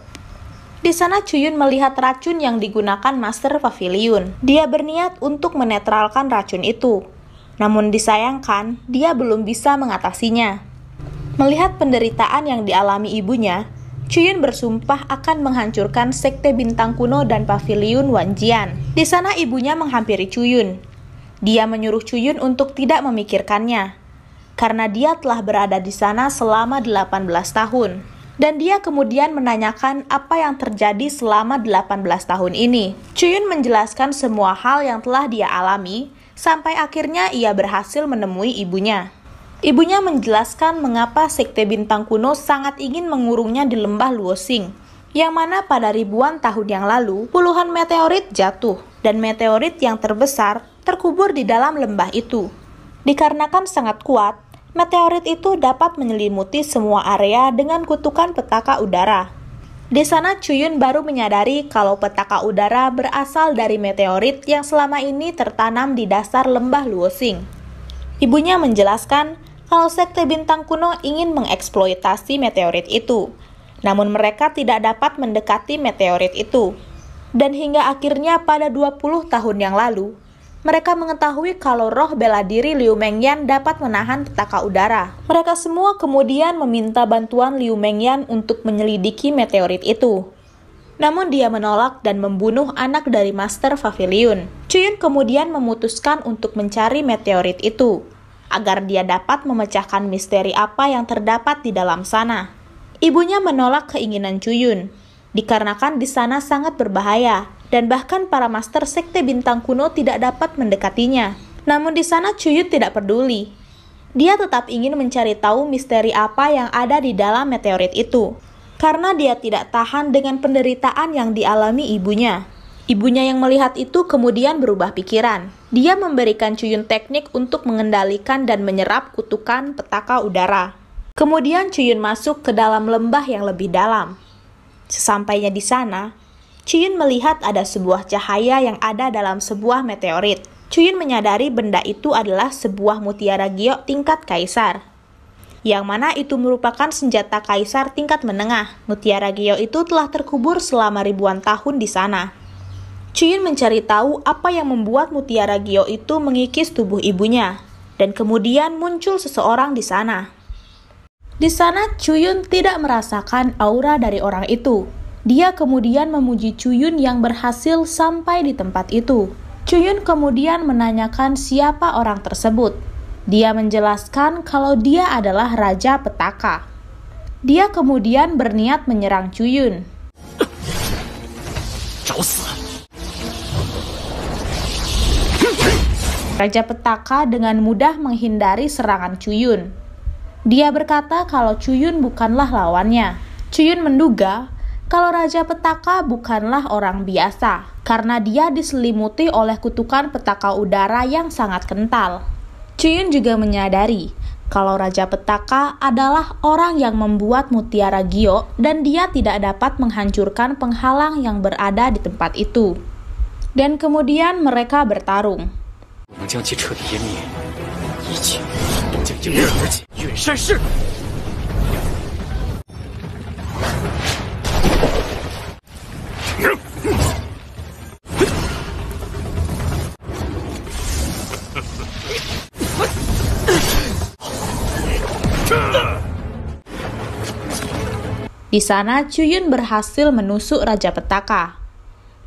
Di sana Cuyun melihat racun yang digunakan Master Pavilion. Dia berniat untuk menetralkan racun itu. Namun disayangkan, dia belum bisa mengatasinya. Melihat penderitaan yang dialami ibunya, Cuyun bersumpah akan menghancurkan sekte bintang kuno dan pavilion Wanjian. Di sana ibunya menghampiri Chuyun. Dia menyuruh Chuyun untuk tidak memikirkannya, karena dia telah berada di sana selama 18 tahun. Dan dia kemudian menanyakan apa yang terjadi selama 18 tahun ini. Chuyun menjelaskan semua hal yang telah dia alami, sampai akhirnya ia berhasil menemui ibunya. Ibunya menjelaskan mengapa sekte bintang kuno sangat ingin mengurungnya di lembah Luosing, yang mana pada ribuan tahun yang lalu puluhan meteorit jatuh dan meteorit yang terbesar terkubur di dalam lembah itu. Dikarenakan sangat kuat, meteorit itu dapat menyelimuti semua area dengan kutukan petaka udara. Di sana Cuyun baru menyadari kalau petaka udara berasal dari meteorit yang selama ini tertanam di dasar lembah Luosing. Ibunya menjelaskan kalau sekte bintang kuno ingin mengeksploitasi meteorit itu. Namun mereka tidak dapat mendekati meteorit itu. Dan hingga akhirnya pada 20 tahun yang lalu, mereka mengetahui kalau roh bela diri Liu Mengyan dapat menahan petaka udara. Mereka semua kemudian meminta bantuan Liu Mengyan untuk menyelidiki meteorit itu. Namun dia menolak dan membunuh anak dari Master Pavilion. Chuyun kemudian memutuskan untuk mencari meteorit itu agar dia dapat memecahkan misteri apa yang terdapat di dalam sana. Ibunya menolak keinginan Cuyun, dikarenakan di sana sangat berbahaya dan bahkan para master sekte bintang kuno tidak dapat mendekatinya. Namun di sana Cuyun tidak peduli. Dia tetap ingin mencari tahu misteri apa yang ada di dalam meteorit itu, karena dia tidak tahan dengan penderitaan yang dialami ibunya. Ibunya yang melihat itu kemudian berubah pikiran. Dia memberikan Cuyun teknik untuk mengendalikan dan menyerap kutukan petaka udara. Kemudian Cuyun masuk ke dalam lembah yang lebih dalam. Sesampainya di sana, Cuyun melihat ada sebuah cahaya yang ada dalam sebuah meteorit. Cuyun menyadari benda itu adalah sebuah mutiara giok tingkat kaisar. Yang mana itu merupakan senjata kaisar tingkat menengah. Mutiara giok itu telah terkubur selama ribuan tahun di sana. Chuyun mencari tahu apa yang membuat mutiara Gio itu mengikis tubuh ibunya, dan kemudian muncul seseorang di sana. Di sana, Chuyun tidak merasakan aura dari orang itu. Dia kemudian memuji Chuyun yang berhasil sampai di tempat itu. Chuyun kemudian menanyakan siapa orang tersebut. Dia menjelaskan kalau dia adalah Raja Petaka. Dia kemudian berniat menyerang Chuyun. Raja Petaka dengan mudah menghindari serangan Cuyun. Dia berkata kalau Cuyun bukanlah lawannya. Cuyun menduga kalau Raja Petaka bukanlah orang biasa, karena dia diselimuti oleh kutukan petaka udara yang sangat kental. Cuyun juga menyadari kalau Raja Petaka adalah orang yang membuat mutiara Gio dan dia tidak dapat menghancurkan penghalang yang berada di tempat itu. Dan kemudian mereka bertarung. Di sana, Chuyun berhasil menusuk Raja Petaka.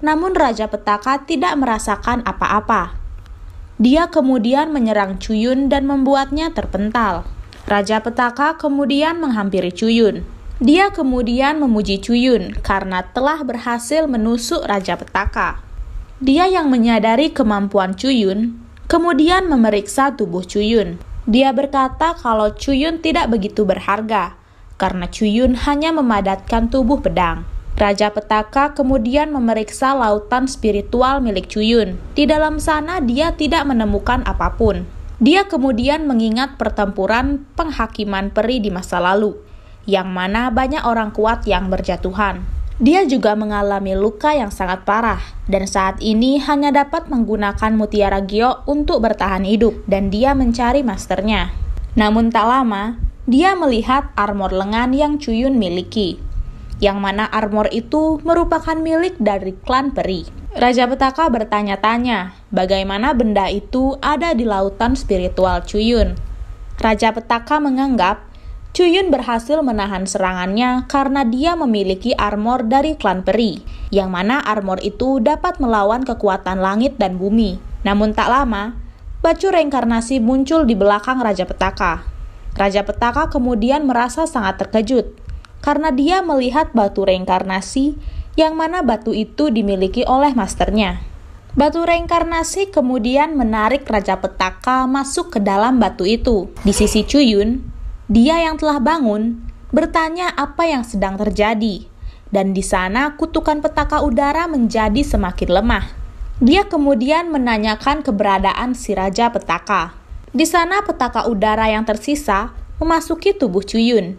Namun Raja Petaka tidak merasakan apa-apa. Dia kemudian menyerang Cuyun dan membuatnya terpental. Raja Petaka kemudian menghampiri Cuyun. Dia kemudian memuji Cuyun karena telah berhasil menusuk Raja Petaka. Dia yang menyadari kemampuan Cuyun, kemudian memeriksa tubuh Cuyun. Dia berkata kalau Cuyun tidak begitu berharga, karena Cuyun hanya memadatkan tubuh pedang. Raja Petaka kemudian memeriksa lautan spiritual milik Cuyun. Di dalam sana dia tidak menemukan apapun. Dia kemudian mengingat pertempuran penghakiman peri di masa lalu, yang mana banyak orang kuat yang berjatuhan. Dia juga mengalami luka yang sangat parah, dan saat ini hanya dapat menggunakan mutiara Gio untuk bertahan hidup, dan dia mencari masternya. Namun tak lama, dia melihat armor lengan yang Cuyun miliki, yang mana armor itu merupakan milik dari klan peri. Raja Petaka bertanya-tanya, bagaimana benda itu ada di lautan spiritual Cuyun. Raja Petaka menganggap Cuyun berhasil menahan serangannya karena dia memiliki armor dari klan peri, yang mana armor itu dapat melawan kekuatan langit dan bumi. Namun tak lama, Bacu reinkarnasi muncul di belakang Raja Petaka. Raja Petaka kemudian merasa sangat terkejut karena dia melihat batu reinkarnasi yang mana batu itu dimiliki oleh masternya. Batu reinkarnasi kemudian menarik Raja Petaka masuk ke dalam batu itu. Di sisi Cuyun, dia yang telah bangun bertanya apa yang sedang terjadi. Dan di sana kutukan petaka udara menjadi semakin lemah. Dia kemudian menanyakan keberadaan si Raja Petaka. Di sana petaka udara yang tersisa memasuki tubuh Cuyun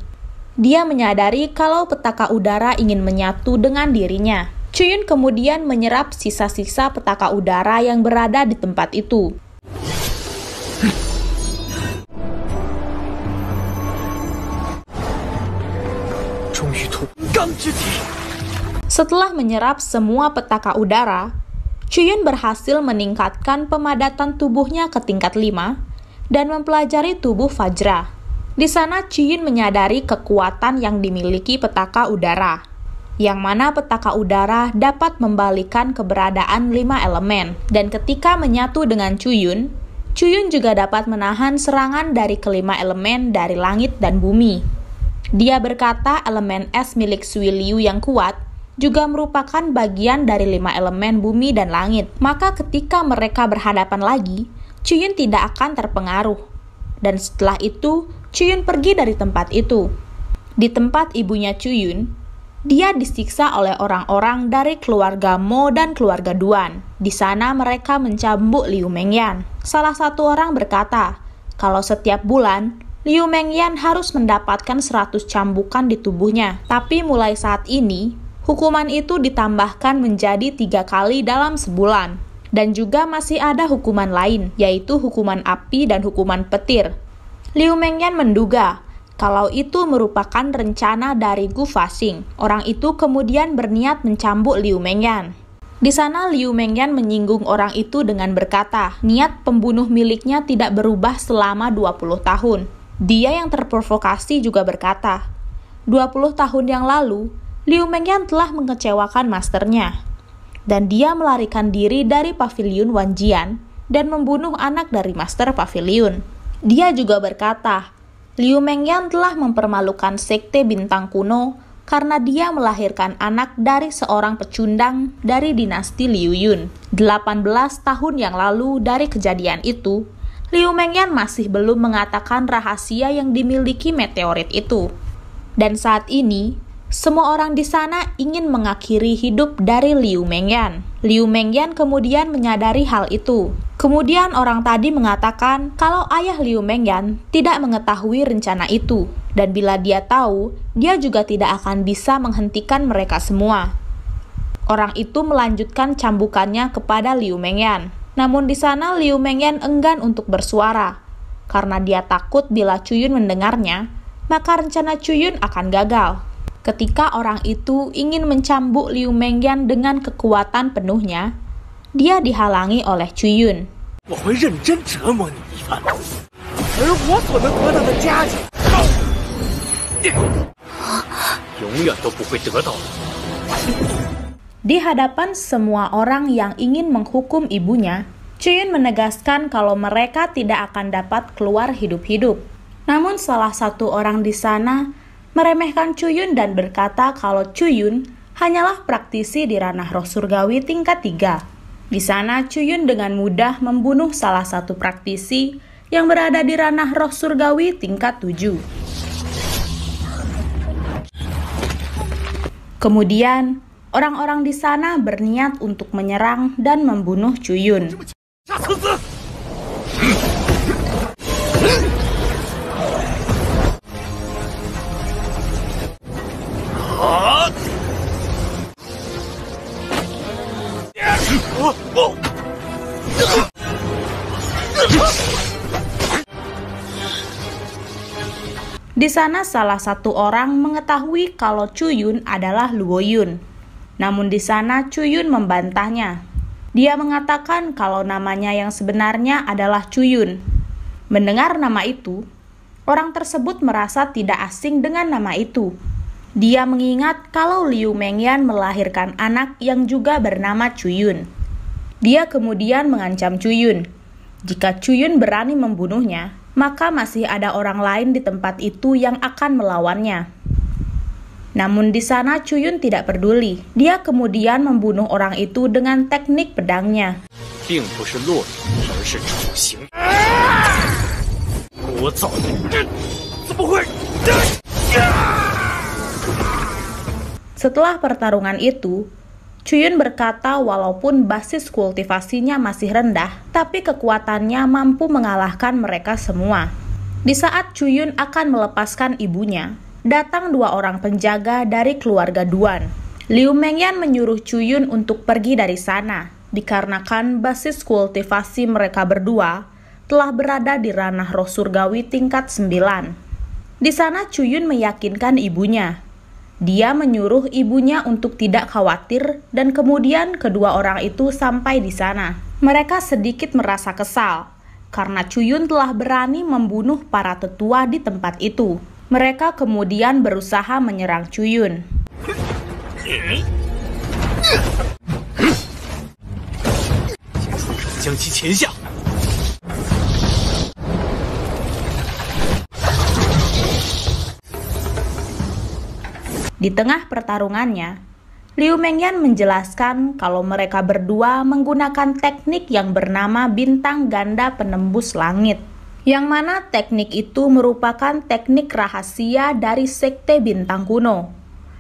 dia menyadari kalau petaka udara ingin menyatu dengan dirinya. Chuyun kemudian menyerap sisa-sisa petaka udara yang berada di tempat itu. Setelah menyerap semua petaka udara, Chuyun berhasil meningkatkan pemadatan tubuhnya ke tingkat 5 dan mempelajari tubuh Fajra. Di sana Chin menyadari kekuatan yang dimiliki petaka udara, yang mana petaka udara dapat membalikan keberadaan lima elemen. Dan ketika menyatu dengan Chuyun, Chuyun juga dapat menahan serangan dari kelima elemen dari langit dan bumi. Dia berkata elemen es milik Sui Liu yang kuat juga merupakan bagian dari lima elemen bumi dan langit. Maka ketika mereka berhadapan lagi, Chuyun tidak akan terpengaruh. Dan setelah itu, Cuyun pergi dari tempat itu. Di tempat ibunya Cuyun, dia disiksa oleh orang-orang dari keluarga Mo dan keluarga Duan. Di sana mereka mencambuk Liu Mengyan. Salah satu orang berkata, kalau setiap bulan, Liu Mengyan harus mendapatkan 100 cambukan di tubuhnya. Tapi mulai saat ini, hukuman itu ditambahkan menjadi tiga kali dalam sebulan. Dan juga masih ada hukuman lain, yaitu hukuman api dan hukuman petir. Liu Mengyan menduga kalau itu merupakan rencana dari Gu Fasing. Orang itu kemudian berniat mencambuk Liu Mengyan. Di sana Liu Mengyan menyinggung orang itu dengan berkata, niat pembunuh miliknya tidak berubah selama 20 tahun. Dia yang terprovokasi juga berkata, 20 tahun yang lalu, Liu Mengyan telah mengecewakan masternya. Dan dia melarikan diri dari pavilion Wanjian dan membunuh anak dari master pavilion. Dia juga berkata, Liu Mengyan telah mempermalukan sekte bintang kuno karena dia melahirkan anak dari seorang pecundang dari dinasti Liu Yun. 18 tahun yang lalu dari kejadian itu, Liu Mengyan masih belum mengatakan rahasia yang dimiliki meteorit itu. Dan saat ini, semua orang di sana ingin mengakhiri hidup dari Liu Mengyan. Liu Mengyan kemudian menyadari hal itu. Kemudian orang tadi mengatakan kalau ayah Liu Mengyan tidak mengetahui rencana itu dan bila dia tahu, dia juga tidak akan bisa menghentikan mereka semua. Orang itu melanjutkan cambukannya kepada Liu Mengyan. Namun di sana Liu Mengyan enggan untuk bersuara karena dia takut bila Cuyun mendengarnya, maka rencana Cuyun akan gagal ketika orang itu ingin mencambuk Liu Mengyan dengan kekuatan penuhnya, dia dihalangi oleh Yun. Di hadapan semua orang yang ingin menghukum ibunya, Chuyun menegaskan kalau mereka tidak akan dapat keluar hidup-hidup. Namun salah satu orang di sana meremehkan Cuyun dan berkata kalau Cuyun hanyalah praktisi di ranah roh surgawi tingkat 3. Di sana Cuyun dengan mudah membunuh salah satu praktisi yang berada di ranah roh surgawi tingkat 7. Kemudian, orang-orang di sana berniat untuk menyerang dan membunuh Cuyun. Di sana salah satu orang mengetahui kalau Chuyun adalah Luoyun. Namun di sana Chuyun membantahnya. Dia mengatakan kalau namanya yang sebenarnya adalah Chuyun. Mendengar nama itu, orang tersebut merasa tidak asing dengan nama itu. Dia mengingat kalau Liu Mengyan melahirkan anak yang juga bernama Chuyun. Dia kemudian mengancam Chuyun. Jika Chuyun berani membunuhnya, maka masih ada orang lain di tempat itu yang akan melawannya. Namun di sana Chuyun tidak peduli. Dia kemudian membunuh orang itu dengan teknik pedangnya. Ah! Setelah pertarungan itu, Chuyun berkata walaupun basis kultivasinya masih rendah, tapi kekuatannya mampu mengalahkan mereka semua. Di saat Chuyun akan melepaskan ibunya, datang dua orang penjaga dari keluarga Duan. Liu Mengyan menyuruh Chuyun untuk pergi dari sana, dikarenakan basis kultivasi mereka berdua telah berada di ranah roh surgawi tingkat 9. Di sana Chuyun meyakinkan ibunya dia menyuruh ibunya untuk tidak khawatir, dan kemudian kedua orang itu sampai di sana. Mereka sedikit merasa kesal karena Cuyun telah berani membunuh para tetua di tempat itu. Mereka kemudian berusaha menyerang Cuyun. Di tengah pertarungannya, Liu Mengyan menjelaskan kalau mereka berdua menggunakan teknik yang bernama bintang ganda penembus langit, yang mana teknik itu merupakan teknik rahasia dari sekte bintang kuno.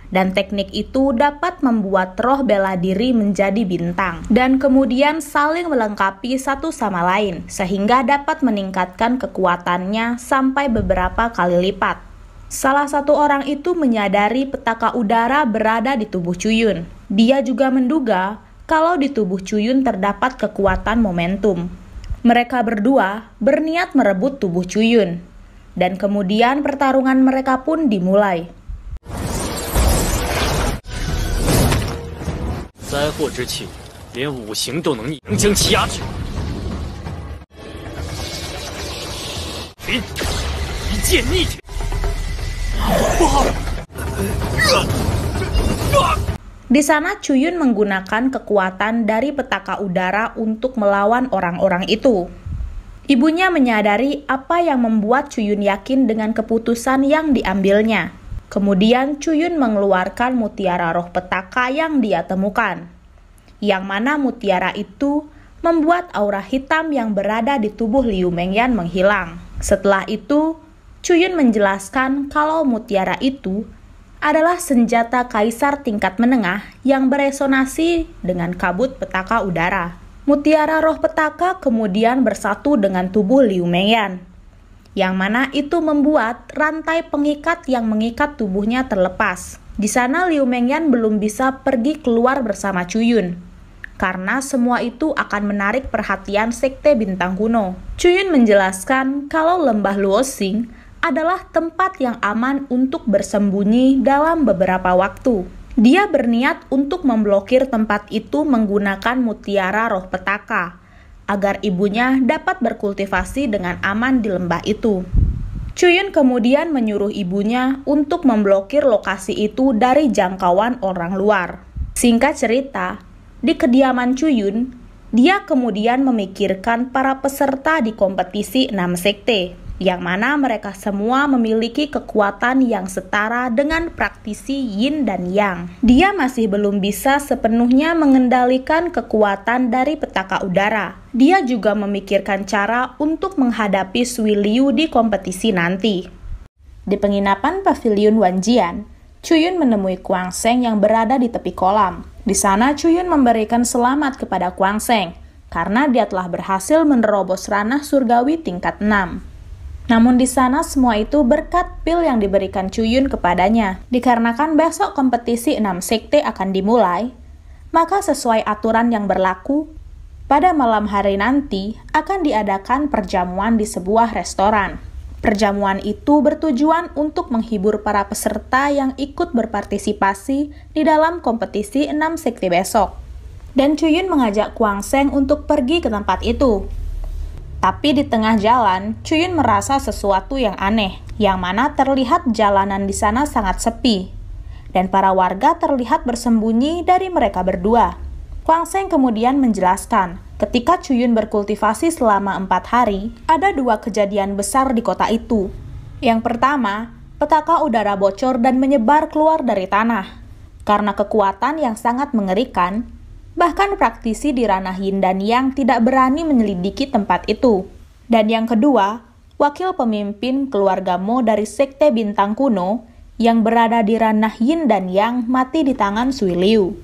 Dan teknik itu dapat membuat roh bela diri menjadi bintang dan kemudian saling melengkapi satu sama lain sehingga dapat meningkatkan kekuatannya sampai beberapa kali lipat. Salah satu orang itu menyadari petaka udara berada di tubuh Cuyun. Dia juga menduga kalau di tubuh Cuyun terdapat kekuatan momentum. Mereka berdua berniat merebut tubuh Cuyun, dan kemudian pertarungan mereka pun dimulai. Di sana Cuyun menggunakan kekuatan dari petaka udara untuk melawan orang-orang itu. Ibunya menyadari apa yang membuat Cuyun yakin dengan keputusan yang diambilnya. Kemudian Cuyun mengeluarkan mutiara roh petaka yang dia temukan. Yang mana mutiara itu membuat aura hitam yang berada di tubuh Liu Mengyan menghilang. Setelah itu, Cuyun menjelaskan kalau mutiara itu adalah senjata kaisar tingkat menengah yang beresonasi dengan kabut petaka udara. Mutiara roh petaka kemudian bersatu dengan tubuh Liu Mengyan, yang mana itu membuat rantai pengikat yang mengikat tubuhnya terlepas. Di sana Liu Mengyan belum bisa pergi keluar bersama Cuyun, karena semua itu akan menarik perhatian Sekte Bintang Kuno. Cuyun menjelaskan kalau lembah Luosing adalah tempat yang aman untuk bersembunyi dalam beberapa waktu. Dia berniat untuk memblokir tempat itu menggunakan mutiara roh petaka agar ibunya dapat berkultivasi dengan aman di lembah itu. Chuyun kemudian menyuruh ibunya untuk memblokir lokasi itu dari jangkauan orang luar. Singkat cerita, di kediaman Chuyun, dia kemudian memikirkan para peserta di kompetisi 6 sekte yang mana mereka semua memiliki kekuatan yang setara dengan praktisi yin dan yang. Dia masih belum bisa sepenuhnya mengendalikan kekuatan dari petaka udara. Dia juga memikirkan cara untuk menghadapi Sui Liu di kompetisi nanti. Di penginapan pavilion Wanjian, Chuyun menemui Kuang Seng yang berada di tepi kolam. Di sana Chuyun memberikan selamat kepada Kuang Seng karena dia telah berhasil menerobos ranah surgawi tingkat 6. Namun di sana semua itu berkat pil yang diberikan Cuyun kepadanya. Dikarenakan besok kompetisi 6 sekte akan dimulai, maka sesuai aturan yang berlaku, pada malam hari nanti akan diadakan perjamuan di sebuah restoran. Perjamuan itu bertujuan untuk menghibur para peserta yang ikut berpartisipasi di dalam kompetisi 6 sekte besok. Dan Cuyun mengajak Kuang Seng untuk pergi ke tempat itu. Tapi di tengah jalan, Cuyun merasa sesuatu yang aneh, yang mana terlihat jalanan di sana sangat sepi. Dan para warga terlihat bersembunyi dari mereka berdua. Kuang Seng kemudian menjelaskan, ketika Cuyun berkultivasi selama empat hari, ada dua kejadian besar di kota itu. Yang pertama, petaka udara bocor dan menyebar keluar dari tanah. Karena kekuatan yang sangat mengerikan, bahkan praktisi di ranah yin dan yang tidak berani menyelidiki tempat itu. Dan yang kedua, wakil pemimpin keluarga Mo dari sekte bintang kuno yang berada di ranah yin dan yang mati di tangan Sui Liu.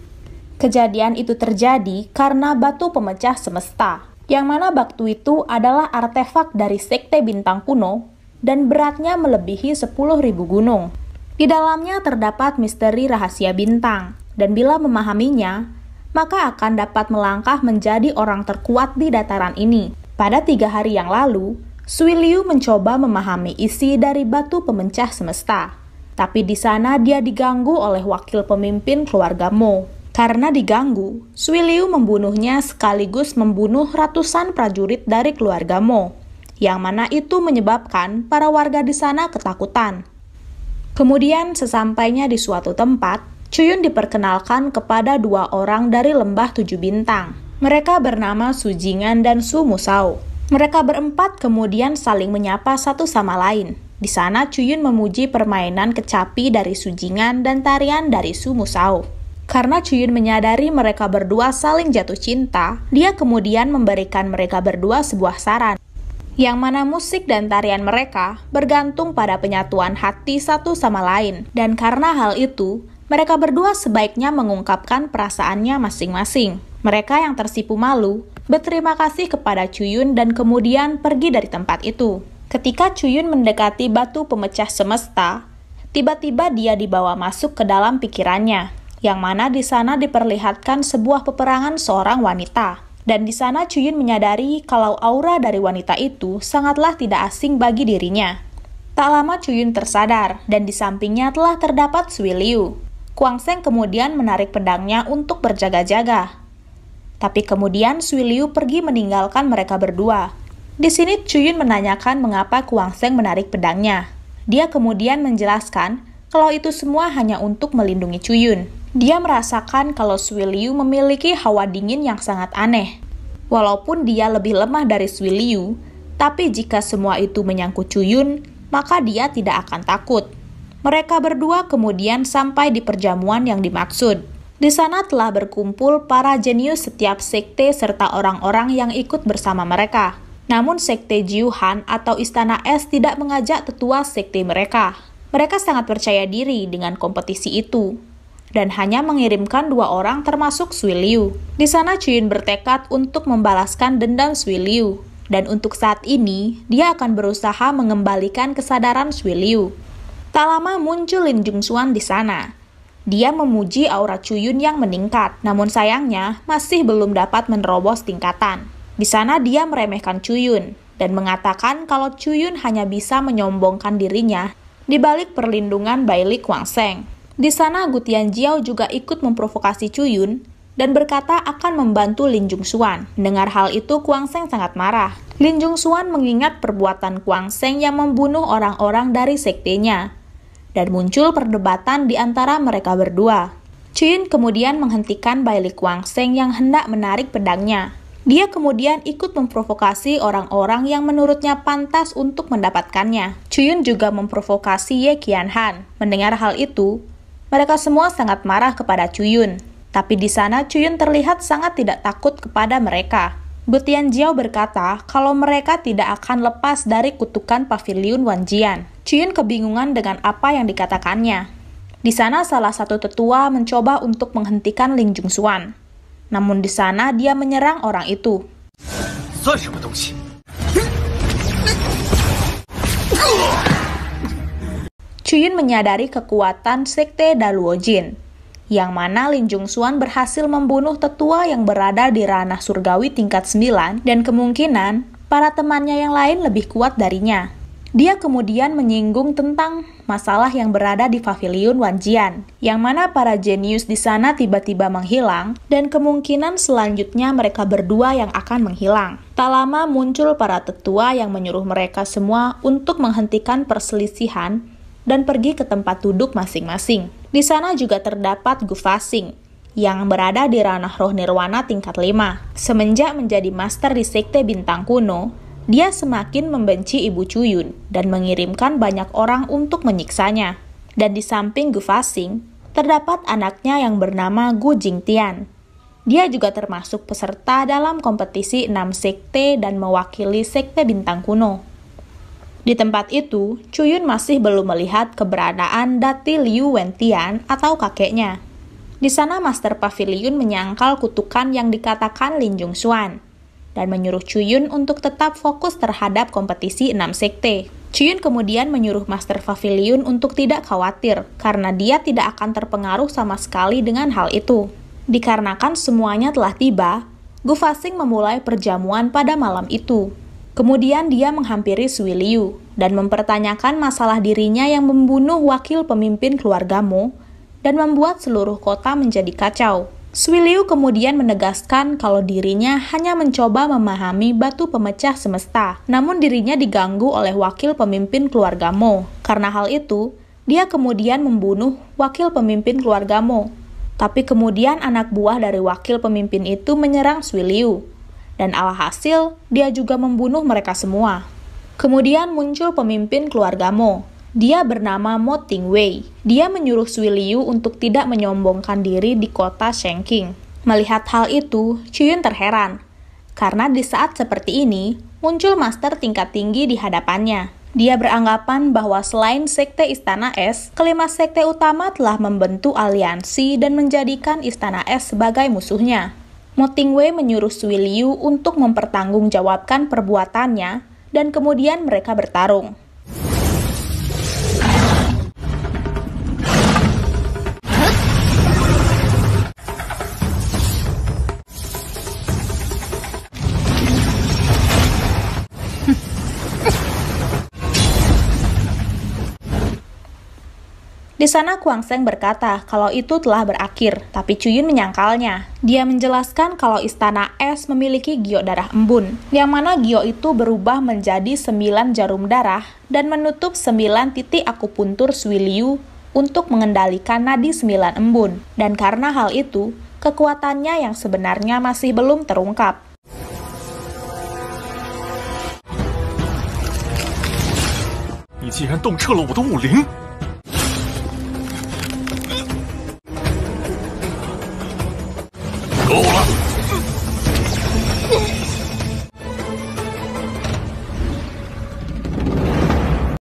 Kejadian itu terjadi karena batu pemecah semesta, yang mana batu itu adalah artefak dari sekte bintang kuno dan beratnya melebihi 10.000 gunung. Di dalamnya terdapat misteri rahasia bintang, dan bila memahaminya, maka akan dapat melangkah menjadi orang terkuat di dataran ini. Pada tiga hari yang lalu, Sui Liu mencoba memahami isi dari batu pemecah semesta. Tapi di sana dia diganggu oleh wakil pemimpin keluarga Mo. Karena diganggu, Sui Liu membunuhnya sekaligus membunuh ratusan prajurit dari keluarga Mo, yang mana itu menyebabkan para warga di sana ketakutan. Kemudian sesampainya di suatu tempat, Chuyun diperkenalkan kepada dua orang dari lembah tujuh bintang. Mereka bernama Su Jingan dan Su Sumusau. Mereka berempat kemudian saling menyapa satu sama lain. Di sana Chuyun memuji permainan kecapi dari Su Jingan dan tarian dari Su Sumusau. Karena Chuyun menyadari mereka berdua saling jatuh cinta, dia kemudian memberikan mereka berdua sebuah saran. Yang mana musik dan tarian mereka bergantung pada penyatuan hati satu sama lain, dan karena hal itu, mereka berdua sebaiknya mengungkapkan perasaannya masing-masing. Mereka yang tersipu malu berterima kasih kepada Cuyun dan kemudian pergi dari tempat itu. Ketika Cuyun mendekati batu pemecah semesta, tiba-tiba dia dibawa masuk ke dalam pikirannya, yang mana di sana diperlihatkan sebuah peperangan seorang wanita. Dan di sana Cuyun menyadari kalau aura dari wanita itu sangatlah tidak asing bagi dirinya. Tak lama Cuyun tersadar, dan di sampingnya telah terdapat Swiliu, Kuang Seng kemudian menarik pedangnya untuk berjaga-jaga. Tapi kemudian Sui Liu pergi meninggalkan mereka berdua. Di sini Chuyun menanyakan mengapa Kuang Seng menarik pedangnya. Dia kemudian menjelaskan kalau itu semua hanya untuk melindungi Chuyun. Dia merasakan kalau Sui Liu memiliki hawa dingin yang sangat aneh. Walaupun dia lebih lemah dari Sui Liu, tapi jika semua itu menyangkut Chuyun, maka dia tidak akan takut. Mereka berdua kemudian sampai di perjamuan yang dimaksud. Di sana telah berkumpul para jenius setiap sekte serta orang-orang yang ikut bersama mereka. Namun sekte Jiuhan atau Istana Es tidak mengajak tetua sekte mereka. Mereka sangat percaya diri dengan kompetisi itu dan hanya mengirimkan dua orang termasuk Sui Liu. Di sana Chuyun bertekad untuk membalaskan dendam Sui Liu dan untuk saat ini dia akan berusaha mengembalikan kesadaran Sui Liu. Tak lama muncul Lin Jung Suan di sana. Dia memuji aura Chuyun yang meningkat, namun sayangnya masih belum dapat menerobos tingkatan. Di sana dia meremehkan Chuyun dan mengatakan kalau Chuyun hanya bisa menyombongkan dirinya di balik perlindungan Bailik Kuang Seng. Di sana Gutian Jiao juga ikut memprovokasi Chuyun dan berkata akan membantu Lin Jung Suan. Dengar hal itu, Kuang Seng sangat marah. Lin Jung Suan mengingat perbuatan Kuang Seng yang membunuh orang-orang dari sektenya dan muncul perdebatan di antara mereka berdua. Chin kemudian menghentikan Li Kuang Seng yang hendak menarik pedangnya. Dia kemudian ikut memprovokasi orang-orang yang menurutnya pantas untuk mendapatkannya. Chuyun juga memprovokasi Ye Qianhan. Mendengar hal itu, mereka semua sangat marah kepada Chuyun. Tapi di sana Chuyun terlihat sangat tidak takut kepada mereka. Butian Jiao berkata kalau mereka tidak akan lepas dari kutukan pavilion Wanjian. Chuyun kebingungan dengan apa yang dikatakannya. Di sana salah satu tetua mencoba untuk menghentikan Ling Jungsuan. Namun di sana dia menyerang orang itu. Chuyun menyadari kekuatan sekte Daluojin yang mana Lin Jung Suan berhasil membunuh tetua yang berada di ranah surgawi tingkat 9 dan kemungkinan para temannya yang lain lebih kuat darinya. Dia kemudian menyinggung tentang masalah yang berada di pavilion Wanjian, yang mana para jenius di sana tiba-tiba menghilang dan kemungkinan selanjutnya mereka berdua yang akan menghilang. Tak lama muncul para tetua yang menyuruh mereka semua untuk menghentikan perselisihan dan pergi ke tempat duduk masing-masing. Di sana juga terdapat Gufasing, yang berada di ranah roh nirwana tingkat 5. Semenjak menjadi master di sekte bintang kuno, dia semakin membenci Ibu Cuyun dan mengirimkan banyak orang untuk menyiksanya. Dan di samping Gu Fasing, terdapat anaknya yang bernama Gu Jingtian. Dia juga termasuk peserta dalam kompetisi enam sekte dan mewakili sekte bintang kuno. Di tempat itu, Chuyun masih belum melihat keberadaan Dati Liu Wentian atau kakeknya. Di sana Master Pavilion menyangkal kutukan yang dikatakan Lin Jung Xuan dan menyuruh Chuyun untuk tetap fokus terhadap kompetisi enam sekte. Chuyun kemudian menyuruh Master Pavilion untuk tidak khawatir karena dia tidak akan terpengaruh sama sekali dengan hal itu. Dikarenakan semuanya telah tiba, Gu Fasing memulai perjamuan pada malam itu. Kemudian dia menghampiri Sui Liu dan mempertanyakan masalah dirinya yang membunuh wakil pemimpin keluargamu dan membuat seluruh kota menjadi kacau. Sui Liu kemudian menegaskan kalau dirinya hanya mencoba memahami batu pemecah semesta, namun dirinya diganggu oleh wakil pemimpin keluargamu. Karena hal itu, dia kemudian membunuh wakil pemimpin keluargamu. Tapi kemudian anak buah dari wakil pemimpin itu menyerang Sui Liu dan alhasil dia juga membunuh mereka semua. Kemudian muncul pemimpin keluarga Mo. Dia bernama Mo Ting Wei. Dia menyuruh Sui Liu untuk tidak menyombongkan diri di kota Shengqing. Melihat hal itu, Chuyun terheran. Karena di saat seperti ini, muncul master tingkat tinggi di hadapannya. Dia beranggapan bahwa selain sekte Istana Es, kelima sekte utama telah membentuk aliansi dan menjadikan Istana Es sebagai musuhnya. Motingwe menyuruh Sui Liu untuk mempertanggungjawabkan perbuatannya dan kemudian mereka bertarung. Di sana Kuang Seng berkata kalau itu telah berakhir, tapi Cuyun menyangkalnya. Dia menjelaskan kalau istana es memiliki giok darah embun, yang mana giok itu berubah menjadi sembilan jarum darah dan menutup sembilan titik akupuntur Swiliu untuk mengendalikan nadi sembilan embun. Dan karena hal itu, kekuatannya yang sebenarnya masih belum terungkap. Ini